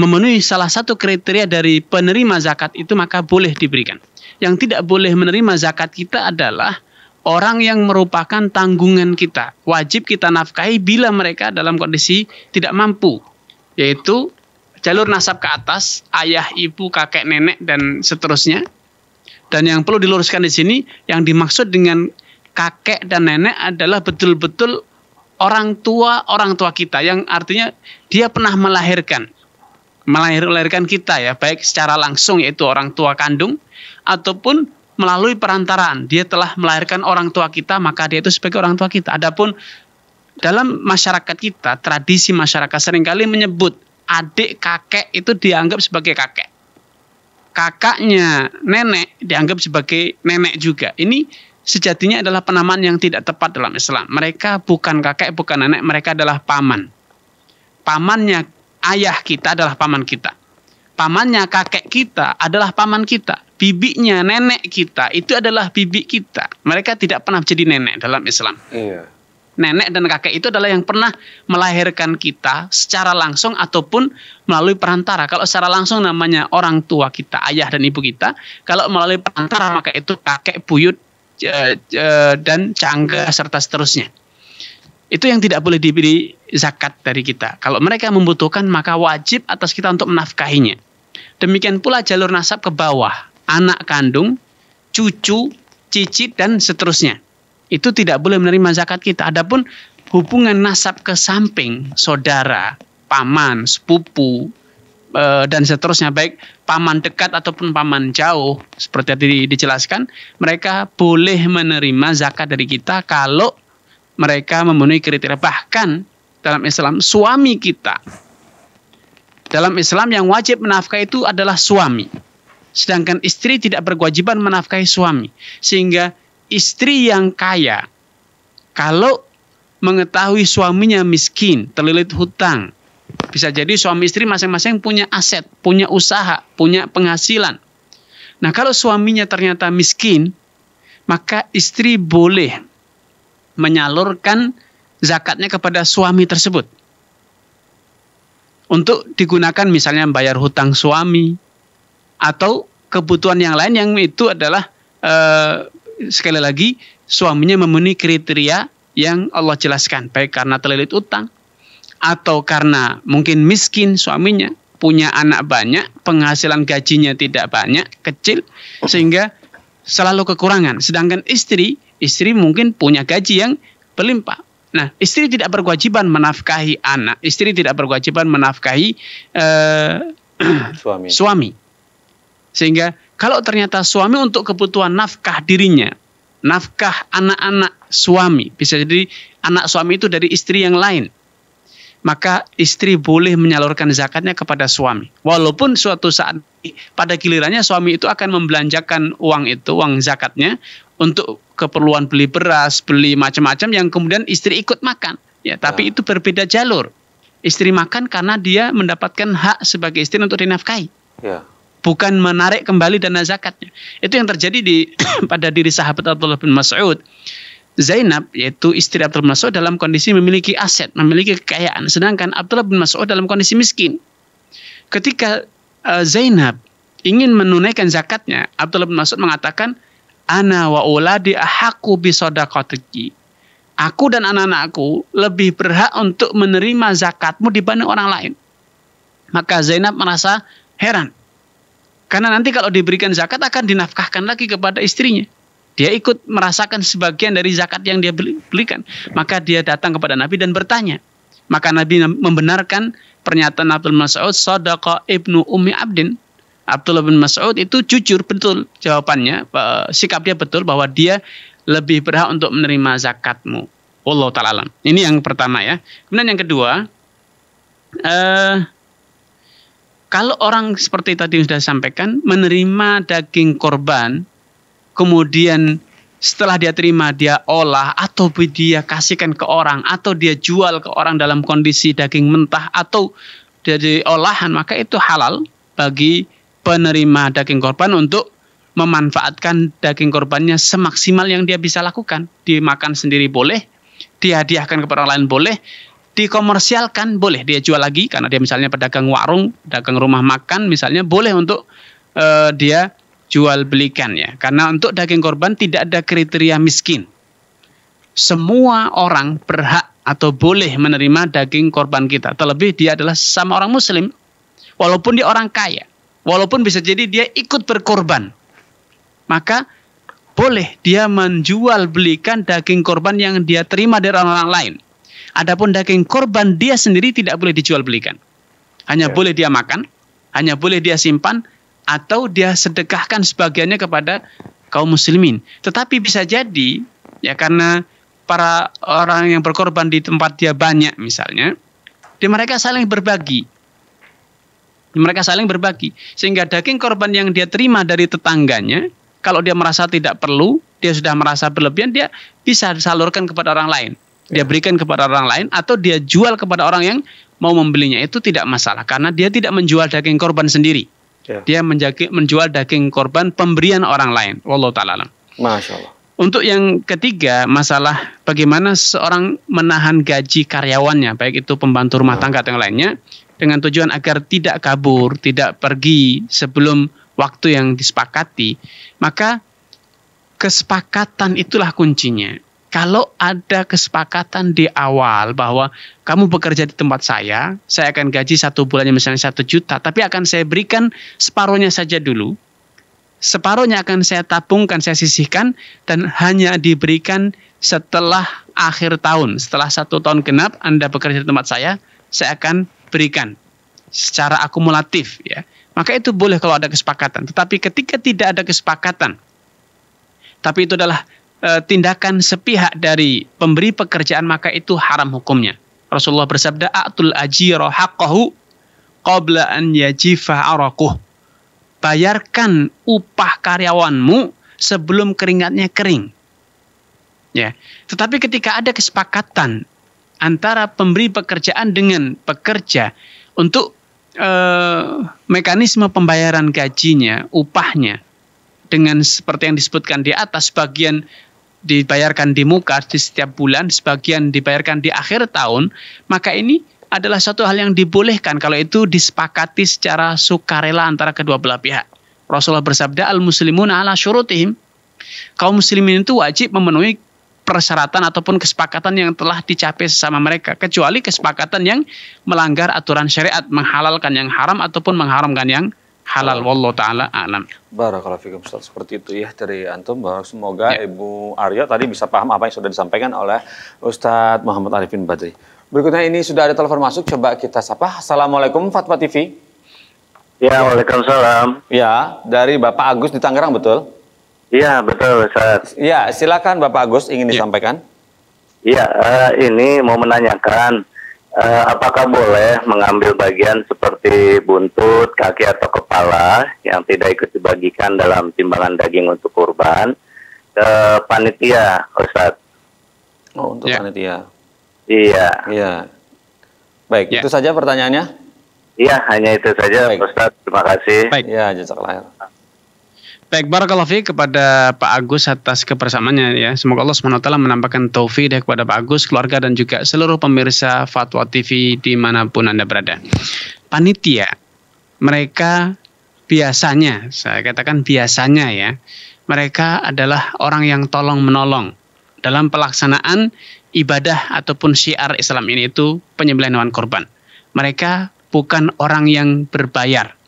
memenuhi salah satu kriteria dari penerima zakat itu maka boleh diberikan. Yang tidak boleh menerima zakat kita adalah orang yang merupakan tanggungan kita. Wajib kita nafkahi bila mereka dalam kondisi tidak mampu, yaitu jalur nasab ke atas, ayah, ibu, kakek, nenek dan seterusnya dan yang perlu diluruskan di sini, yang dimaksud dengan kakek dan nenek adalah betul-betul orang tua orang tua kita, yang artinya dia pernah melahirkan, melahirkan kita ya, baik secara langsung yaitu orang tua kandung ataupun melalui perantaraan. Dia telah melahirkan orang tua kita, maka dia itu sebagai orang tua kita. Adapun dalam masyarakat kita, tradisi masyarakat seringkali menyebut adik kakek itu dianggap sebagai kakek kakaknya nenek dianggap sebagai nenek juga. Ini sejatinya adalah penamaan yang tidak tepat dalam Islam. Mereka bukan kakek, bukan nenek, mereka adalah paman. Pamannya ayah kita adalah paman kita. Pamannya kakek kita adalah paman kita. Bibinya nenek kita itu adalah bibi kita. Mereka tidak pernah jadi nenek dalam Islam. Iya nenek dan kakek itu adalah yang pernah melahirkan kita secara langsung ataupun melalui perantara. Kalau secara langsung namanya orang tua kita, ayah dan ibu kita. Kalau melalui perantara maka itu kakek, buyut, eh, eh, dan cangga serta seterusnya. Itu yang tidak boleh diberi zakat dari kita. Kalau mereka membutuhkan maka wajib atas kita untuk menafkahinya. Demikian pula jalur nasab ke bawah, anak kandung, cucu, cicit dan seterusnya itu tidak boleh menerima zakat kita. Adapun hubungan nasab ke samping saudara, paman, sepupu eh, dan seterusnya baik paman dekat ataupun paman jauh seperti tadi dijelaskan mereka boleh menerima zakat dari kita kalau mereka memenuhi kriteria bahkan dalam Islam suami kita dalam Islam yang wajib menafkahi itu adalah suami sedangkan istri tidak berkewajiban menafkahi suami sehingga istri yang kaya kalau mengetahui suaminya miskin, terlilit hutang, bisa jadi suami istri masing-masing punya aset, punya usaha, punya penghasilan. Nah, kalau suaminya ternyata miskin, maka istri boleh menyalurkan zakatnya kepada suami tersebut. Untuk digunakan misalnya bayar hutang suami atau kebutuhan yang lain yang itu adalah e, sekali lagi suaminya memenuhi kriteria yang Allah jelaskan, baik karena terlilit utang atau karena mungkin miskin suaminya, punya anak banyak, penghasilan gajinya tidak banyak, kecil sehingga selalu kekurangan. Sedangkan istri, istri mungkin punya gaji yang berlimpah. Nah, istri tidak berkewajiban menafkahi anak, istri tidak berkewajiban menafkahi uh, suami. suami. Sehingga kalau ternyata suami untuk kebutuhan nafkah dirinya, nafkah anak-anak suami, bisa jadi anak suami itu dari istri yang lain, maka istri boleh menyalurkan zakatnya kepada suami. Walaupun suatu saat pada gilirannya suami itu akan membelanjakan uang itu, uang zakatnya untuk keperluan beli beras, beli macam-macam yang kemudian istri ikut makan. Ya, tapi ya. itu berbeda jalur. Istri makan karena dia mendapatkan hak sebagai istri untuk dinafkahi. Ya bukan menarik kembali dana zakatnya. Itu yang terjadi di pada diri sahabat Abdullah bin Mas'ud. Zainab yaitu istri Abdullah bin Mas'ud dalam kondisi memiliki aset, memiliki kekayaan, sedangkan Abdullah bin Mas'ud dalam kondisi miskin. Ketika eh, Zainab ingin menunaikan zakatnya, Abdullah bin Mas'ud mengatakan, "Ana wa uladi ahaku bi sadaqatiki." Aku dan anak-anakku lebih berhak untuk menerima zakatmu dibanding orang lain. Maka Zainab merasa heran karena nanti kalau diberikan zakat akan dinafkahkan lagi kepada istrinya. Dia ikut merasakan sebagian dari zakat yang dia belikan. Maka dia datang kepada Nabi dan bertanya. Maka Nabi membenarkan pernyataan Abdul Mas'ud, Sadaqa ibnu Ummi Abdin. Abdul bin Mas'ud itu jujur betul jawabannya, sikap dia betul bahwa dia lebih berhak untuk menerima zakatmu. Allah taala Ini yang pertama ya. Kemudian yang kedua, eh, kalau orang seperti tadi sudah sampaikan menerima daging korban kemudian setelah dia terima dia olah atau dia kasihkan ke orang atau dia jual ke orang dalam kondisi daging mentah atau jadi olahan maka itu halal bagi penerima daging korban untuk memanfaatkan daging korbannya semaksimal yang dia bisa lakukan dimakan sendiri boleh dihadiahkan kepada orang lain boleh dikomersialkan boleh dia jual lagi karena dia misalnya pedagang warung, pedagang rumah makan misalnya boleh untuk uh, dia jual belikan ya. Karena untuk daging korban tidak ada kriteria miskin. Semua orang berhak atau boleh menerima daging korban kita. Terlebih dia adalah sama orang muslim walaupun dia orang kaya, walaupun bisa jadi dia ikut berkorban. Maka boleh dia menjual belikan daging korban yang dia terima dari orang, -orang lain Adapun daging korban dia sendiri tidak boleh dijual belikan. Hanya ya. boleh dia makan, hanya boleh dia simpan atau dia sedekahkan sebagiannya kepada kaum muslimin. Tetapi bisa jadi ya karena para orang yang berkorban di tempat dia banyak misalnya, di mereka saling berbagi. Mereka saling berbagi sehingga daging korban yang dia terima dari tetangganya kalau dia merasa tidak perlu, dia sudah merasa berlebihan, dia bisa disalurkan kepada orang lain dia berikan kepada orang lain atau dia jual kepada orang yang mau membelinya itu tidak masalah karena dia tidak menjual daging korban sendiri. Ya. Dia menjaki, menjual daging korban pemberian orang lain. Wallahu taala. Masya Allah. Untuk yang ketiga, masalah bagaimana seorang menahan gaji karyawannya, baik itu pembantu rumah ya. tangga atau yang lainnya, dengan tujuan agar tidak kabur, tidak pergi sebelum waktu yang disepakati, maka kesepakatan itulah kuncinya kalau ada kesepakatan di awal bahwa kamu bekerja di tempat saya, saya akan gaji satu bulannya misalnya satu juta, tapi akan saya berikan separuhnya saja dulu. Separuhnya akan saya tabungkan, saya sisihkan, dan hanya diberikan setelah akhir tahun. Setelah satu tahun genap Anda bekerja di tempat saya, saya akan berikan secara akumulatif. ya Maka itu boleh kalau ada kesepakatan. Tetapi ketika tidak ada kesepakatan, tapi itu adalah Eh, tindakan sepihak dari pemberi pekerjaan maka itu haram hukumnya. Rasulullah bersabda, "Atul ajira haqqahu qabla an yajifa arakuh. Bayarkan upah karyawanmu sebelum keringatnya kering. Ya. Tetapi ketika ada kesepakatan antara pemberi pekerjaan dengan pekerja untuk e, mekanisme pembayaran gajinya, upahnya dengan seperti yang disebutkan di atas bagian dibayarkan di muka di setiap bulan, sebagian dibayarkan di akhir tahun, maka ini adalah suatu hal yang dibolehkan kalau itu disepakati secara sukarela antara kedua belah pihak. Rasulullah bersabda, "Al-muslimun ala syurutihim." Kaum muslimin itu wajib memenuhi persyaratan ataupun kesepakatan yang telah dicapai sesama mereka kecuali kesepakatan yang melanggar aturan syariat menghalalkan yang haram ataupun mengharamkan yang halal wallahu taala alam.
Barakallahu fikum Ustaz. Seperti itu ya dari antum bahwa semoga ya. Ibu Aryo tadi bisa paham apa yang sudah disampaikan oleh Ustadz Muhammad Arifin Badri. Berikutnya ini sudah ada telepon masuk, coba kita sapa. Assalamualaikum Fatwa TV. Ya, Waalaikumsalam. Ya, dari Bapak Agus di Tangerang betul? Iya, betul Ustaz. Ya, silakan Bapak Agus ingin ya. disampaikan. Iya, uh, ini mau menanyakan Uh, apakah boleh mengambil bagian
seperti buntut, kaki atau kepala yang tidak ikut dibagikan dalam timbangan daging
untuk kurban ke eh, panitia, Ustaz? Oh, untuk yeah. panitia. Iya. Iya. Baik, yeah. itu saja pertanyaannya? Iya, hanya itu saja, Baik. Ustaz. Terima kasih. Baik. Ya, jazakallah.
Baik, barakallahu kepada Pak Agus atas kebersamaannya ya. Semoga Allah SWT menampakkan taufik deh kepada Pak Agus, keluarga dan juga seluruh pemirsa Fatwa TV dimanapun Anda berada. Panitia, mereka biasanya, saya katakan biasanya ya, mereka adalah orang yang tolong menolong dalam pelaksanaan ibadah ataupun syiar Islam ini itu penyembelihan hewan kurban. Mereka bukan orang yang berbayar,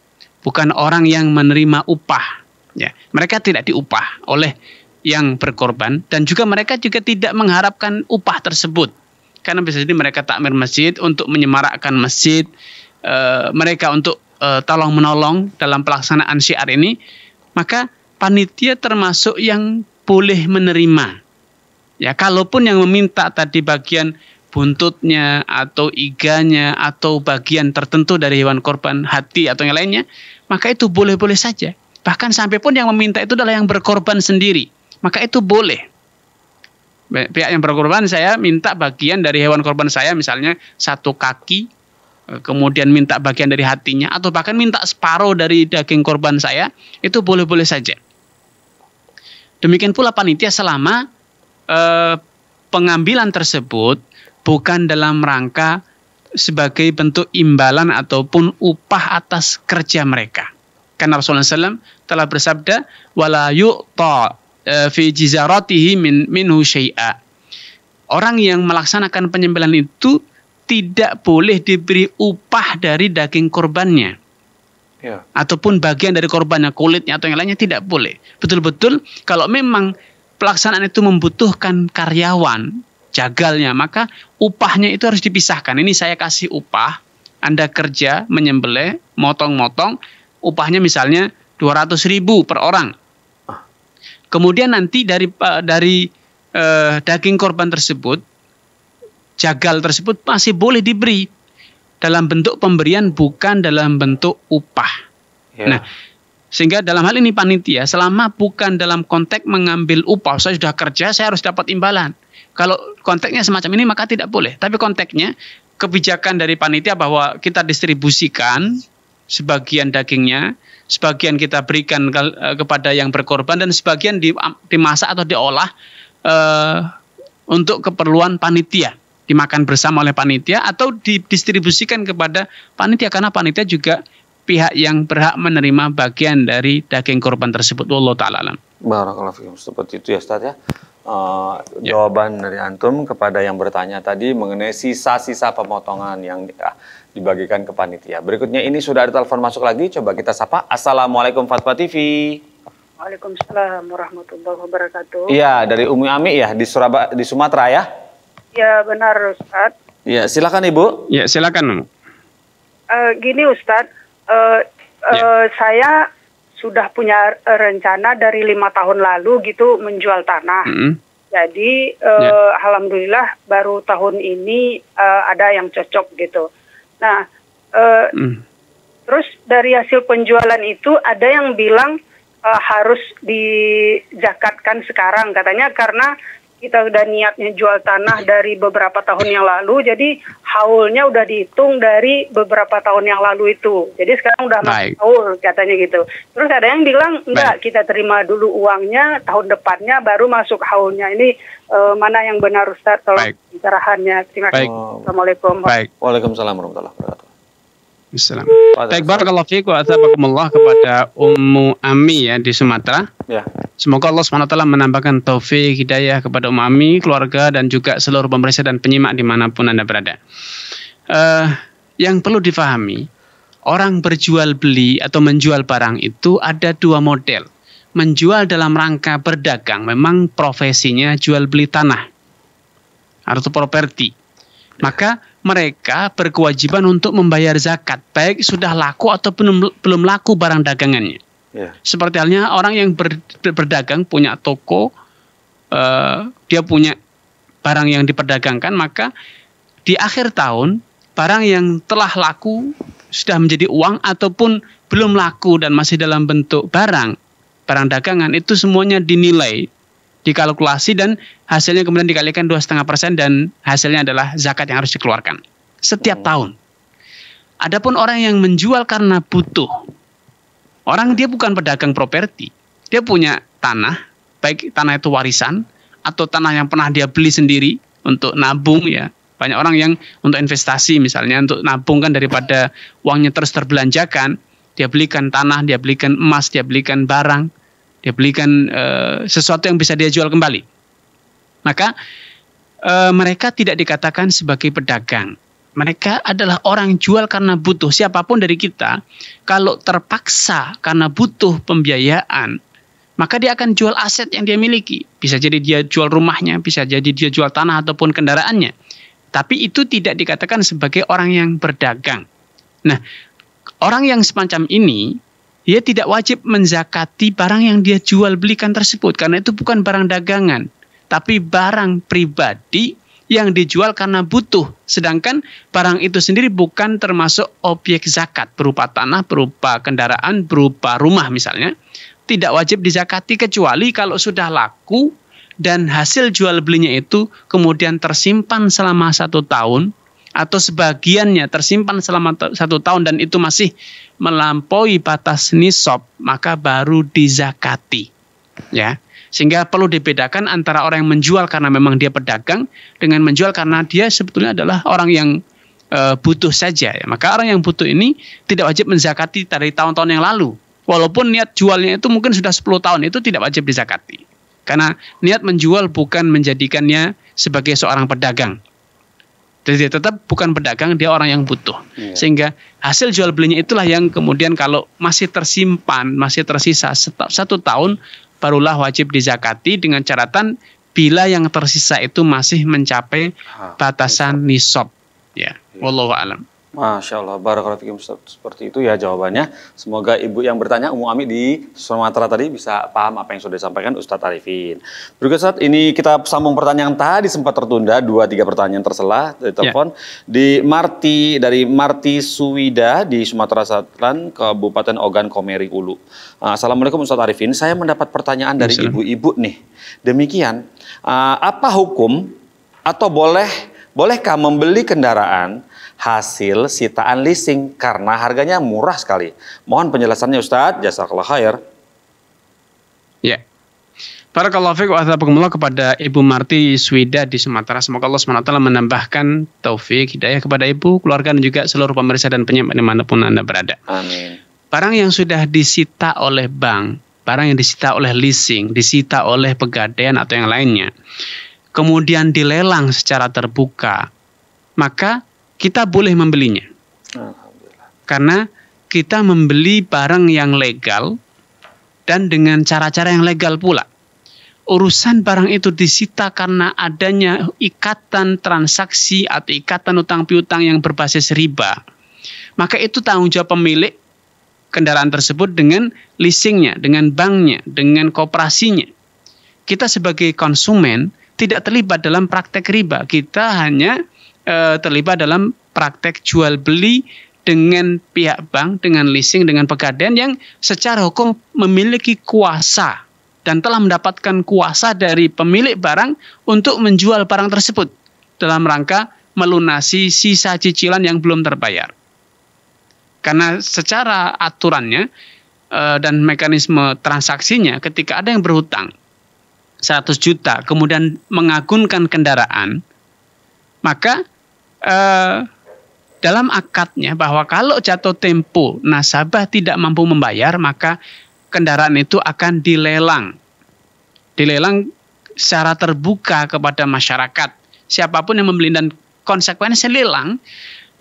bukan orang yang menerima upah Ya, mereka tidak diupah oleh yang berkorban dan juga mereka juga tidak mengharapkan upah tersebut. Karena bisa jadi mereka takmir masjid untuk menyemarakkan masjid, e, mereka untuk e, eh, tolong menolong dalam pelaksanaan syiar ini, maka panitia termasuk yang boleh menerima. Ya, kalaupun yang meminta tadi bagian buntutnya atau iganya atau bagian tertentu dari hewan korban hati atau yang lainnya, maka itu boleh-boleh saja. Bahkan sampai pun yang meminta itu adalah yang berkorban sendiri. Maka itu boleh. Pihak yang berkorban saya minta bagian dari hewan korban saya misalnya satu kaki, e, kemudian minta bagian dari hatinya atau bahkan minta separuh dari daging korban saya, itu boleh-boleh saja. Demikian pula panitia selama eh, pengambilan tersebut bukan dalam rangka sebagai bentuk imbalan ataupun upah atas kerja mereka. Karena Rasulullah SAW telah bersabda, wala yu'ta e, fi jizaratihi min, minhu syai'a. Orang yang melaksanakan penyembelihan itu tidak boleh diberi upah dari daging korbannya. Ya. Ataupun bagian dari korbannya, kulitnya atau yang lainnya tidak boleh. Betul-betul kalau memang pelaksanaan itu membutuhkan karyawan, jagalnya, maka upahnya itu harus dipisahkan. Ini saya kasih upah, Anda kerja, menyembelih, motong-motong, upahnya misalnya 200 ribu per orang. Ah. Kemudian nanti dari eh, dari eh, daging korban tersebut, jagal tersebut masih boleh diberi dalam bentuk pemberian bukan dalam bentuk upah. Ya. Nah, sehingga dalam hal ini panitia selama bukan dalam konteks mengambil upah, saya sudah kerja, saya harus dapat imbalan. Kalau konteksnya semacam ini maka tidak boleh. Tapi konteksnya kebijakan dari panitia bahwa kita distribusikan sebagian dagingnya, sebagian kita berikan ke, uh, eh, kepada yang berkorban dan sebagian di, dimasak atau diolah uh, untuk keperluan panitia, dimakan bersama oleh panitia atau didistribusikan kepada panitia karena panitia juga pihak yang berhak menerima bagian dari daging korban tersebut. Wallahu taala alam. Barakallahu
fikum. Seperti itu ya Ustaz ya. Uh, ya. jawaban dari antum kepada yang bertanya tadi mengenai sisa-sisa pemotongan yang uh, dibagikan ke panitia. Berikutnya ini sudah ada telepon masuk lagi, coba kita sapa. Assalamualaikum Fatwa TV.
Waalaikumsalam warahmatullahi wabarakatuh. Iya, dari
Umi Ami ya, di Surabaya, di Sumatera ya?
iya benar Ustadz.
Iya, silakan Ibu. iya silakan.
Uh, gini Ustadz, uh, uh, ya. saya sudah punya rencana dari lima tahun lalu gitu menjual tanah. Mm -hmm. Jadi uh, ya. alhamdulillah baru tahun ini uh, ada yang cocok gitu Nah, uh, hmm. terus dari hasil penjualan itu ada yang bilang uh, harus dijakatkan sekarang katanya karena kita udah niatnya jual tanah dari beberapa tahun yang lalu, jadi haulnya udah dihitung dari beberapa tahun yang lalu itu. Jadi sekarang udah masuk haul katanya gitu. Terus ada yang bilang enggak, kita terima dulu uangnya tahun depannya baru masuk haulnya. Ini uh, mana yang benar Ustaz tolong pencerahannya. Terima kasih. Assalamualaikum.
Baik. Waalaikumsalam warahmatullahi wabarakatuh. Assalamualaikum. Baik, barakallahu fiik wa kepada Ummu Ami ya di Sumatera. Ya. Semoga Allah SWT menambahkan taufik, hidayah kepada umami, keluarga, dan juga seluruh pemeriksa dan penyimak dimanapun Anda berada. Uh, yang perlu difahami, orang berjual beli atau menjual barang itu ada dua model. Menjual dalam rangka berdagang memang profesinya jual beli tanah atau properti. Maka mereka berkewajiban untuk membayar zakat, baik sudah laku atau belum laku barang dagangannya. Ya. Seperti halnya orang yang ber, ber, berdagang punya toko, uh, dia punya barang yang diperdagangkan, maka di akhir tahun barang yang telah laku sudah menjadi uang ataupun belum laku dan masih dalam bentuk barang, barang dagangan itu semuanya dinilai, dikalkulasi dan hasilnya kemudian dikalikan dua setengah persen dan hasilnya adalah zakat yang harus dikeluarkan setiap oh. tahun. Adapun orang yang menjual karena butuh Orang dia bukan pedagang properti. Dia punya tanah, baik tanah itu warisan atau tanah yang pernah dia beli sendiri untuk nabung ya. Banyak orang yang untuk investasi misalnya untuk nabung kan daripada uangnya terus terbelanjakan, dia belikan tanah, dia belikan emas, dia belikan barang, dia belikan e, sesuatu yang bisa dia jual kembali. Maka e, mereka tidak dikatakan sebagai pedagang, mereka adalah orang jual karena butuh. Siapapun dari kita, kalau terpaksa karena butuh pembiayaan, maka dia akan jual aset yang dia miliki. Bisa jadi dia jual rumahnya, bisa jadi dia jual tanah ataupun kendaraannya. Tapi itu tidak dikatakan sebagai orang yang berdagang. Nah, orang yang semacam ini, dia tidak wajib menzakati barang yang dia jual belikan tersebut karena itu bukan barang dagangan, tapi barang pribadi yang dijual karena butuh, sedangkan barang itu sendiri bukan termasuk objek zakat berupa tanah, berupa kendaraan, berupa rumah misalnya, tidak wajib dizakati kecuali kalau sudah laku dan hasil jual belinya itu kemudian tersimpan selama satu tahun atau sebagiannya tersimpan selama satu tahun dan itu masih melampaui batas nisab maka baru dizakati ya sehingga perlu dibedakan antara orang yang menjual karena memang dia pedagang dengan menjual karena dia sebetulnya adalah orang yang e, butuh saja. Ya. Maka orang yang butuh ini tidak wajib menzakati dari tahun-tahun yang lalu. Walaupun niat jualnya itu mungkin sudah 10 tahun itu tidak wajib dizakati. Karena niat menjual bukan menjadikannya sebagai seorang pedagang. Jadi dia tetap bukan pedagang, dia orang yang butuh. Yeah. Sehingga hasil jual belinya itulah yang kemudian kalau masih tersimpan, masih tersisa satu tahun, barulah wajib dizakati dengan catatan bila yang tersisa itu masih mencapai ah, batasan nisab. Ya, iya. wallahu alam.
Masya Allah, Barakallahu Seperti itu ya jawabannya. Semoga ibu yang bertanya, Umum Ami di Sumatera tadi bisa paham apa yang sudah disampaikan Ustadz Arifin. Berikut saat ini kita sambung pertanyaan tadi sempat tertunda, dua tiga pertanyaan terselah dari ya. telepon. Yeah. Di Marti, dari Marti Suwida di Sumatera Selatan, Kabupaten Ogan Komering Ulu. Ah, Assalamualaikum Ustadz Arifin, saya mendapat pertanyaan dari ibu-ibu nih. Demikian, ah, apa hukum atau boleh bolehkah membeli kendaraan hasil sitaan leasing karena harganya murah sekali. Mohon penjelasannya Ustadz, kalau hire.
Ya. Para kalafik fiqh wa kepada Ibu Marti Swida di Sumatera. Semoga Allah SWT menambahkan taufik, hidayah kepada Ibu, keluarga dan juga seluruh pemirsa dan mana dimanapun Anda berada. Amin. Barang yang sudah disita oleh bank, barang yang disita oleh leasing, disita oleh pegadaian atau yang lainnya, kemudian dilelang secara terbuka, maka kita boleh membelinya. Karena kita membeli barang yang legal dan dengan cara-cara yang legal pula. Urusan barang itu disita karena adanya ikatan transaksi atau ikatan utang piutang yang berbasis riba. Maka itu tanggung jawab pemilik kendaraan tersebut dengan leasingnya, dengan banknya, dengan kooperasinya Kita sebagai konsumen tidak terlibat dalam praktek riba. Kita hanya e, terlibat dalam praktek jual beli dengan pihak bank, dengan leasing, dengan pegadaian yang secara hukum memiliki kuasa dan telah mendapatkan kuasa dari pemilik barang untuk menjual barang tersebut dalam rangka melunasi sisa cicilan yang belum terbayar. Karena secara aturannya e, dan mekanisme transaksinya ketika ada yang berhutang 100 juta kemudian mengagunkan kendaraan maka eh, dalam akadnya bahwa kalau jatuh tempo nasabah tidak mampu membayar maka kendaraan itu akan dilelang. Dilelang secara terbuka kepada masyarakat. Siapapun yang membeli dan konsekuensi lelang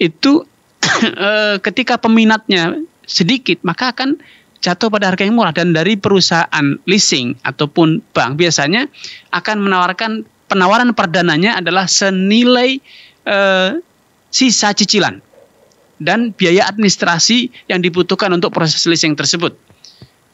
itu eh, ketika peminatnya sedikit maka akan jatuh pada harga yang murah dan dari perusahaan leasing ataupun bank biasanya akan menawarkan penawaran perdananya adalah senilai eh, sisa cicilan dan biaya administrasi yang dibutuhkan untuk proses leasing tersebut.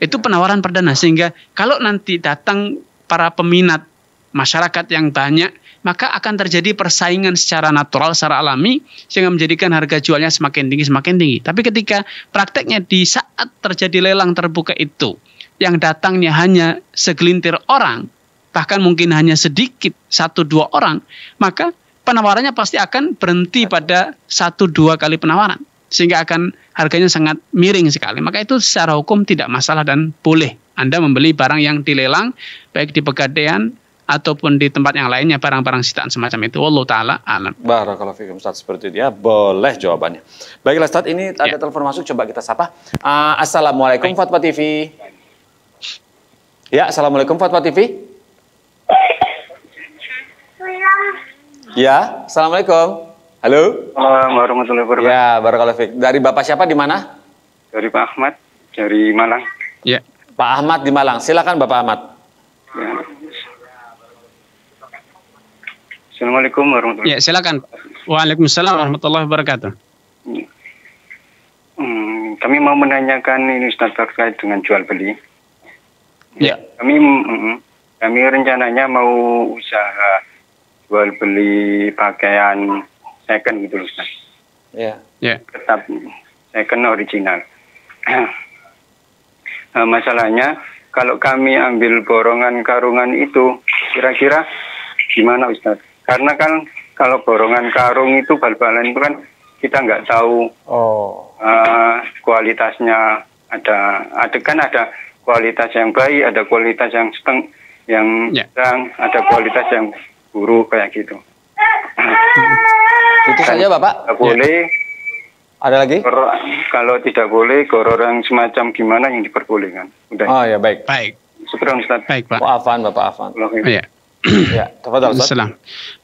Itu penawaran perdana sehingga kalau nanti datang para peminat masyarakat yang banyak, maka akan terjadi persaingan secara natural, secara alami sehingga menjadikan harga jualnya semakin tinggi semakin tinggi. Tapi ketika prakteknya di saat terjadi lelang terbuka itu yang datangnya hanya segelintir orang, bahkan mungkin hanya sedikit satu dua orang, maka penawarannya pasti akan berhenti pada satu dua kali penawaran sehingga akan harganya sangat miring sekali. Maka itu secara hukum tidak masalah dan boleh Anda membeli barang yang dilelang baik di pegadaian ataupun di tempat yang lainnya barang-barang sitaan semacam itu. Allah taala alam. Barakallahu fikum Ustaz seperti itu ya. Boleh jawabannya. Baiklah
Ustaz, ini ya. ada ya. telepon masuk coba kita sapa. Uh, Assalamualaikum Fatwa TV. Ya, Assalamualaikum Fatwa TV. Ya, assalamualaikum. Halo. Assalamualaikum warahmatullahi wabarakatuh. Ya, barakallahu Dari bapak siapa di mana? Dari Pak Ahmad dari Malang. Ya. Pak Ahmad di Malang. Silakan Bapak Ahmad. Ya.
Assalamualaikum warahmatullahi wabarakatuh. Ya, silakan. Waalaikumsalam warahmatullahi wabarakatuh.
Hmm, kami mau menanyakan ini Ustaz terkait dengan jual beli. Ya. Kami mm, kami rencananya mau usaha jual beli pakaian second gitu loh Ustaz.
Ya. Yeah.
Tetap second original. nah, masalahnya kalau kami ambil borongan karungan itu kira-kira gimana Ustaz? Karena kan kalau borongan karung itu bal-balan itu kan kita nggak tahu oh. uh, kualitasnya ada ada kan ada kualitas yang baik ada kualitas yang seteng yang ya. sedang ada kualitas yang buruk kayak gitu. Itu saja Bapak. Tidak boleh. Ada lagi? kalau tidak boleh ya. kalau orang semacam gimana yang diperbolehkan. Udah. Oh ya baik. Baik. Sekarang Ustaz. Baik Pak.
Pak Afan Bapak Afan. Iya.
ya, ya tafadhal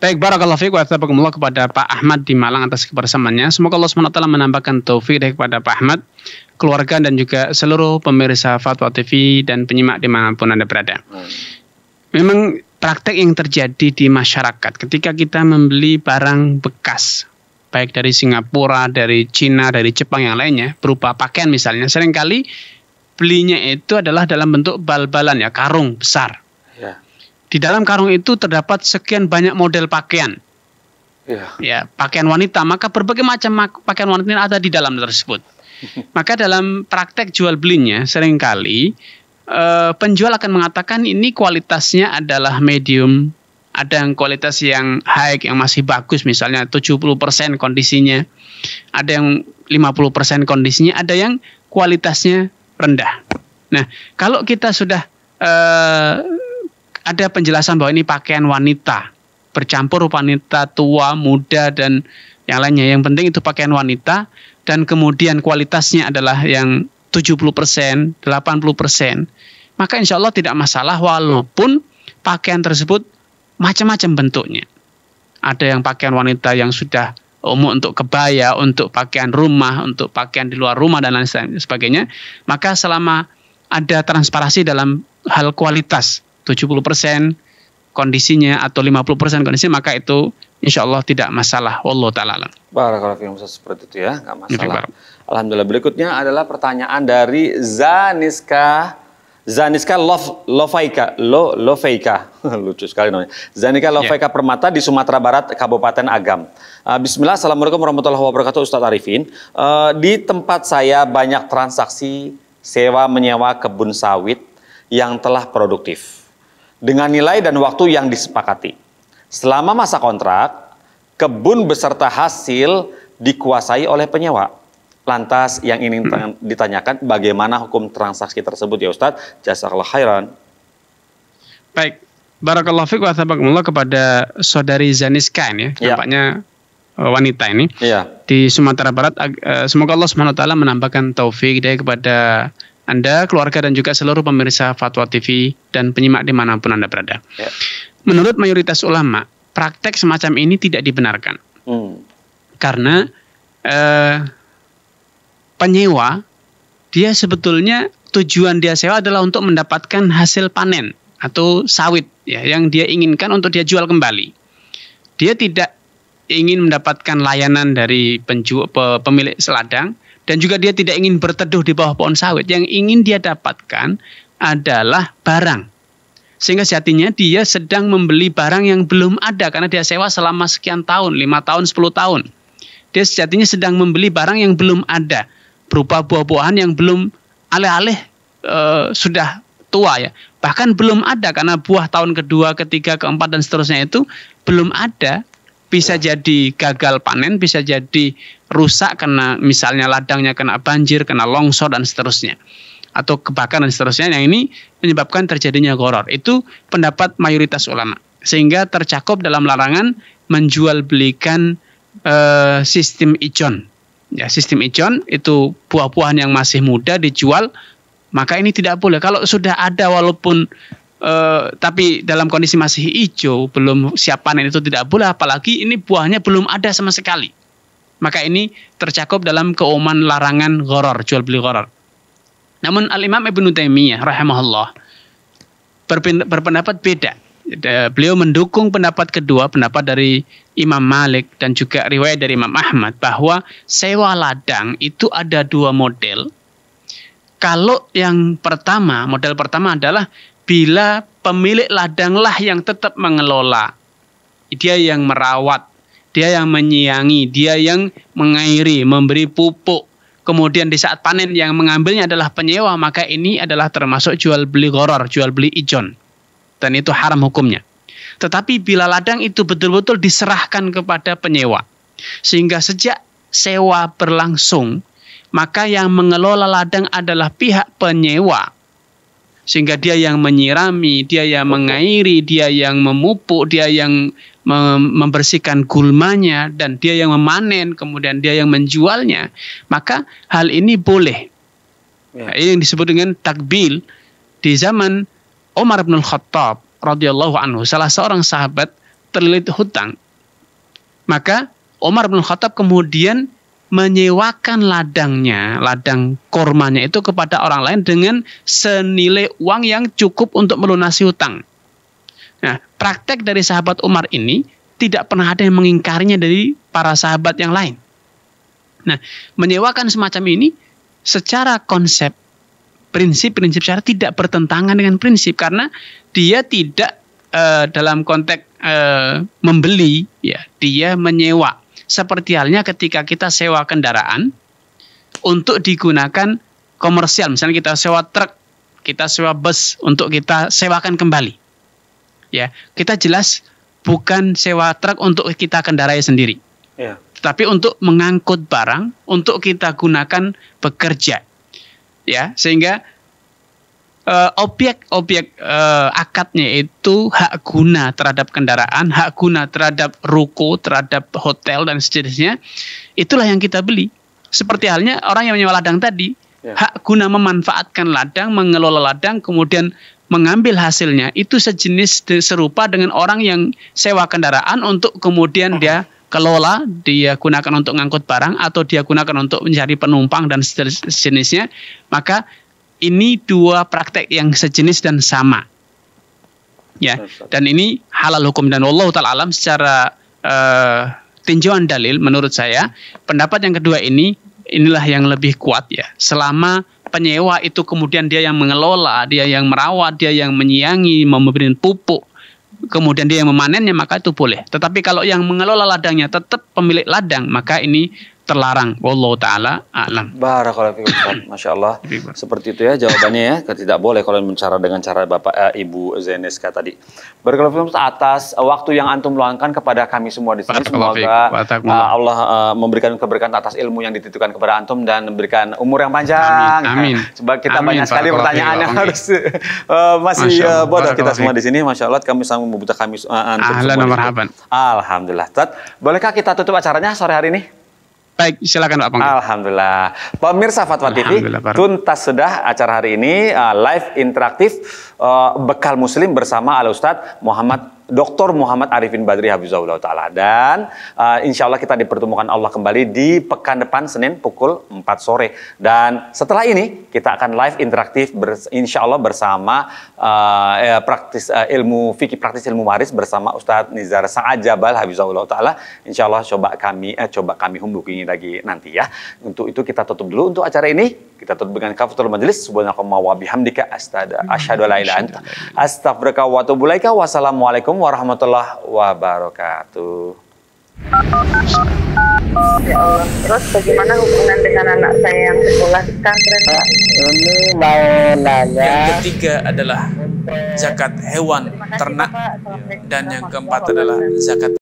Baik, barakallahu fiik wa tabarakallah kepada Pak Ahmad di Malang atas kebersamaannya. Semoga Allah SWT menambahkan taufik kepada Pak Ahmad, keluarga dan juga seluruh pemirsa Fatwa TV dan penyimak dimanapun Anda berada. Hmm memang praktek yang terjadi di masyarakat ketika kita membeli barang bekas baik dari Singapura, dari Cina, dari Jepang yang lainnya berupa pakaian misalnya seringkali belinya itu adalah dalam bentuk bal-balan ya karung besar. Ya. Di dalam karung itu terdapat sekian banyak model pakaian. Ya. ya pakaian wanita maka berbagai macam pakaian wanita ada di dalam tersebut. Maka dalam praktek jual belinya seringkali uh, penjual akan mengatakan ini kualitasnya adalah medium, ada yang kualitas yang high yang masih bagus misalnya 70% kondisinya. Ada yang 50% kondisinya, ada yang kualitasnya rendah. Nah, kalau kita sudah uh, ada penjelasan bahwa ini pakaian wanita, bercampur wanita tua, muda dan yang lainnya. Yang penting itu pakaian wanita dan kemudian kualitasnya adalah yang 70%, 80%, maka insya Allah tidak masalah walaupun pakaian tersebut macam-macam bentuknya. Ada yang pakaian wanita yang sudah umum untuk kebaya, untuk pakaian rumah, untuk pakaian di luar rumah dan lain sebagainya. Maka selama ada transparansi dalam hal kualitas 70% kondisinya atau 50% kondisi, maka itu insya Allah tidak masalah. Wallahu taala.
Barakallahu seperti itu ya, nggak masalah. Alhamdulillah. Berikutnya adalah pertanyaan dari Zaniska Zaniska Lov, Lovaika, Lo, Lovaika, lucu sekali namanya. Zaniska ya. Lovaika yeah. Permata di Sumatera Barat, Kabupaten Agam. Uh, Bismillah, Assalamualaikum warahmatullahi wabarakatuh Ustadz Arifin. Uh, di tempat saya banyak transaksi sewa menyewa kebun sawit yang telah produktif. Dengan nilai dan waktu yang disepakati. Selama masa kontrak, kebun beserta hasil dikuasai oleh penyewa Lantas yang ingin hmm. ditanyakan bagaimana hukum transaksi tersebut ya Ustadz? Jazakallah khairan.
Baik, Barakallahu fiqh wa kepada saudari Zaniska ini ya. ya. Nampaknya eh, wanita ini ya. di Sumatera Barat. Eh, semoga Allah Subhanahu menambahkan taufik dari kepada Anda, keluarga dan juga seluruh pemirsa Fatwa TV dan penyimak dimanapun Anda berada. Ya. Menurut mayoritas ulama, praktek semacam ini tidak dibenarkan. Hmm. Karena eh, penyewa dia sebetulnya tujuan dia sewa adalah untuk mendapatkan hasil panen atau sawit ya yang dia inginkan untuk dia jual kembali. Dia tidak ingin mendapatkan layanan dari penju, pemilik seladang dan juga dia tidak ingin berteduh di bawah pohon sawit. Yang ingin dia dapatkan adalah barang. Sehingga sejatinya dia sedang membeli barang yang belum ada karena dia sewa selama sekian tahun, lima tahun, 10 tahun. Dia sejatinya sedang membeli barang yang belum ada berupa buah-buahan yang belum alih-alih e, sudah tua ya. Bahkan belum ada karena buah tahun kedua, ketiga, keempat dan seterusnya itu belum ada bisa ya. jadi gagal panen, bisa jadi rusak karena misalnya ladangnya kena banjir, kena longsor dan seterusnya atau kebakaran dan seterusnya yang ini menyebabkan terjadinya goror. Itu pendapat mayoritas ulama. Sehingga tercakup dalam larangan menjual belikan e, sistem ijon ya sistem ijon itu buah-buahan yang masih muda dijual maka ini tidak boleh kalau sudah ada walaupun eh, tapi dalam kondisi masih hijau belum siap panen itu tidak boleh apalagi ini buahnya belum ada sama sekali maka ini tercakup dalam keoman larangan goror jual beli goror namun al Imam Ibnu Taimiyah rahimahullah berpendapat beda beliau mendukung pendapat kedua, pendapat dari Imam Malik dan juga riwayat dari Imam Ahmad bahwa sewa ladang itu ada dua model. Kalau yang pertama, model pertama adalah bila pemilik ladanglah yang tetap mengelola. Dia yang merawat, dia yang menyiangi, dia yang mengairi, memberi pupuk. Kemudian di saat panen yang mengambilnya adalah penyewa, maka ini adalah termasuk jual beli goror, jual beli ijon dan itu haram hukumnya. Tetapi bila ladang itu betul-betul diserahkan kepada penyewa, sehingga sejak sewa berlangsung, maka yang mengelola ladang adalah pihak penyewa. Sehingga dia yang menyirami, dia yang mengairi, dia yang memupuk, dia yang membersihkan gulmanya, dan dia yang memanen, kemudian dia yang menjualnya. Maka hal ini boleh. Ya. Nah, Ini yang disebut dengan takbil di zaman Umar bin Khattab radhiyallahu anhu salah seorang sahabat terlilit hutang. Maka Umar bin Khattab kemudian menyewakan ladangnya, ladang kormanya itu kepada orang lain dengan senilai uang yang cukup untuk melunasi hutang. Nah, praktek dari sahabat Umar ini tidak pernah ada yang mengingkarinya dari para sahabat yang lain. Nah, menyewakan semacam ini secara konsep prinsip-prinsip syariat tidak bertentangan dengan prinsip karena dia tidak uh, dalam konteks uh, membeli ya dia menyewa seperti halnya ketika kita sewa kendaraan untuk digunakan komersial misalnya kita sewa truk kita sewa bus untuk kita sewakan kembali ya kita jelas bukan sewa truk untuk kita kendarai sendiri ya. tapi untuk mengangkut barang untuk kita gunakan bekerja ya sehingga objek-objek uh, uh, akadnya itu hak guna terhadap kendaraan, hak guna terhadap ruko, terhadap hotel dan sejenisnya. Itulah yang kita beli. Seperti halnya orang yang menyewa ladang tadi, ya. hak guna memanfaatkan ladang, mengelola ladang, kemudian mengambil hasilnya itu sejenis serupa dengan orang yang sewa kendaraan untuk kemudian dia kelola, dia gunakan untuk ngangkut barang atau dia gunakan untuk mencari penumpang dan sejenisnya, maka ini dua praktek yang sejenis dan sama. Ya, dan ini halal hukum dan Allah taala alam secara uh, tinjauan dalil menurut saya pendapat yang kedua ini inilah yang lebih kuat ya. Selama penyewa itu kemudian dia yang mengelola, dia yang merawat, dia yang menyiangi, memberi pupuk, kemudian dia yang memanennya maka itu boleh. Tetapi kalau yang mengelola ladangnya tetap pemilik ladang maka ini terlarang. Wallahu taala alam.
Barakallahu fiikum Ustaz. Masya Allah. Seperti itu ya jawabannya ya. Tidak boleh kalau bicara dengan cara Bapak eh, Ibu Zeneska tadi. Barakallahu fiikum atas eh, waktu yang antum luangkan kepada kami semua di sini. Semoga uh, Allah uh, memberikan keberkahan atas ilmu yang dititipkan kepada antum dan memberikan umur yang panjang. Amin. Amin. Sebab kita Amin. banyak sekali pertanyaan yang harus uh, masih uh, bodoh kita semua di sini. Masya Allah kami sangat membutuhkan kami uh, antum Ahlan Alhamdulillah. Tad, bolehkah kita tutup acaranya sore hari ini? Baik, silakan Pak Pangga. Alhamdulillah. Pemirsa Fatwa TV, tuntas sudah acara hari ini uh, live interaktif uh, Bekal Muslim bersama Al Ustadz Muhammad Dr. Muhammad Arifin Badri Habibullah Ta'ala. Dan uh, eh, insya Allah kita dipertemukan Allah kembali di pekan depan Senin pukul 4 sore. Dan setelah ini kita akan live interaktif insya Allah bersama uh, praktis uh, ilmu fikih praktis ilmu waris bersama Ustadz Nizar Sa'ad Jabal Habibullah Ta'ala. Insya Allah coba kami eh, coba kami humbukingi lagi nanti ya. Untuk itu kita tutup dulu untuk acara ini. Kita tutup dengan kafatul majelis. Subhanakallah wa bihamdika astada asyhadu la ilaha anta astaghfiruka wa atubu ilaika. Wassalamualaikum warahmatullahi wabarakatuh.
Ya Allah. Terus bagaimana hubungan dengan anak saya yang sekolah di pesantren?
Ini
mau nanya. Yang
ketiga adalah zakat hewan ternak
dan yang keempat
adalah zakat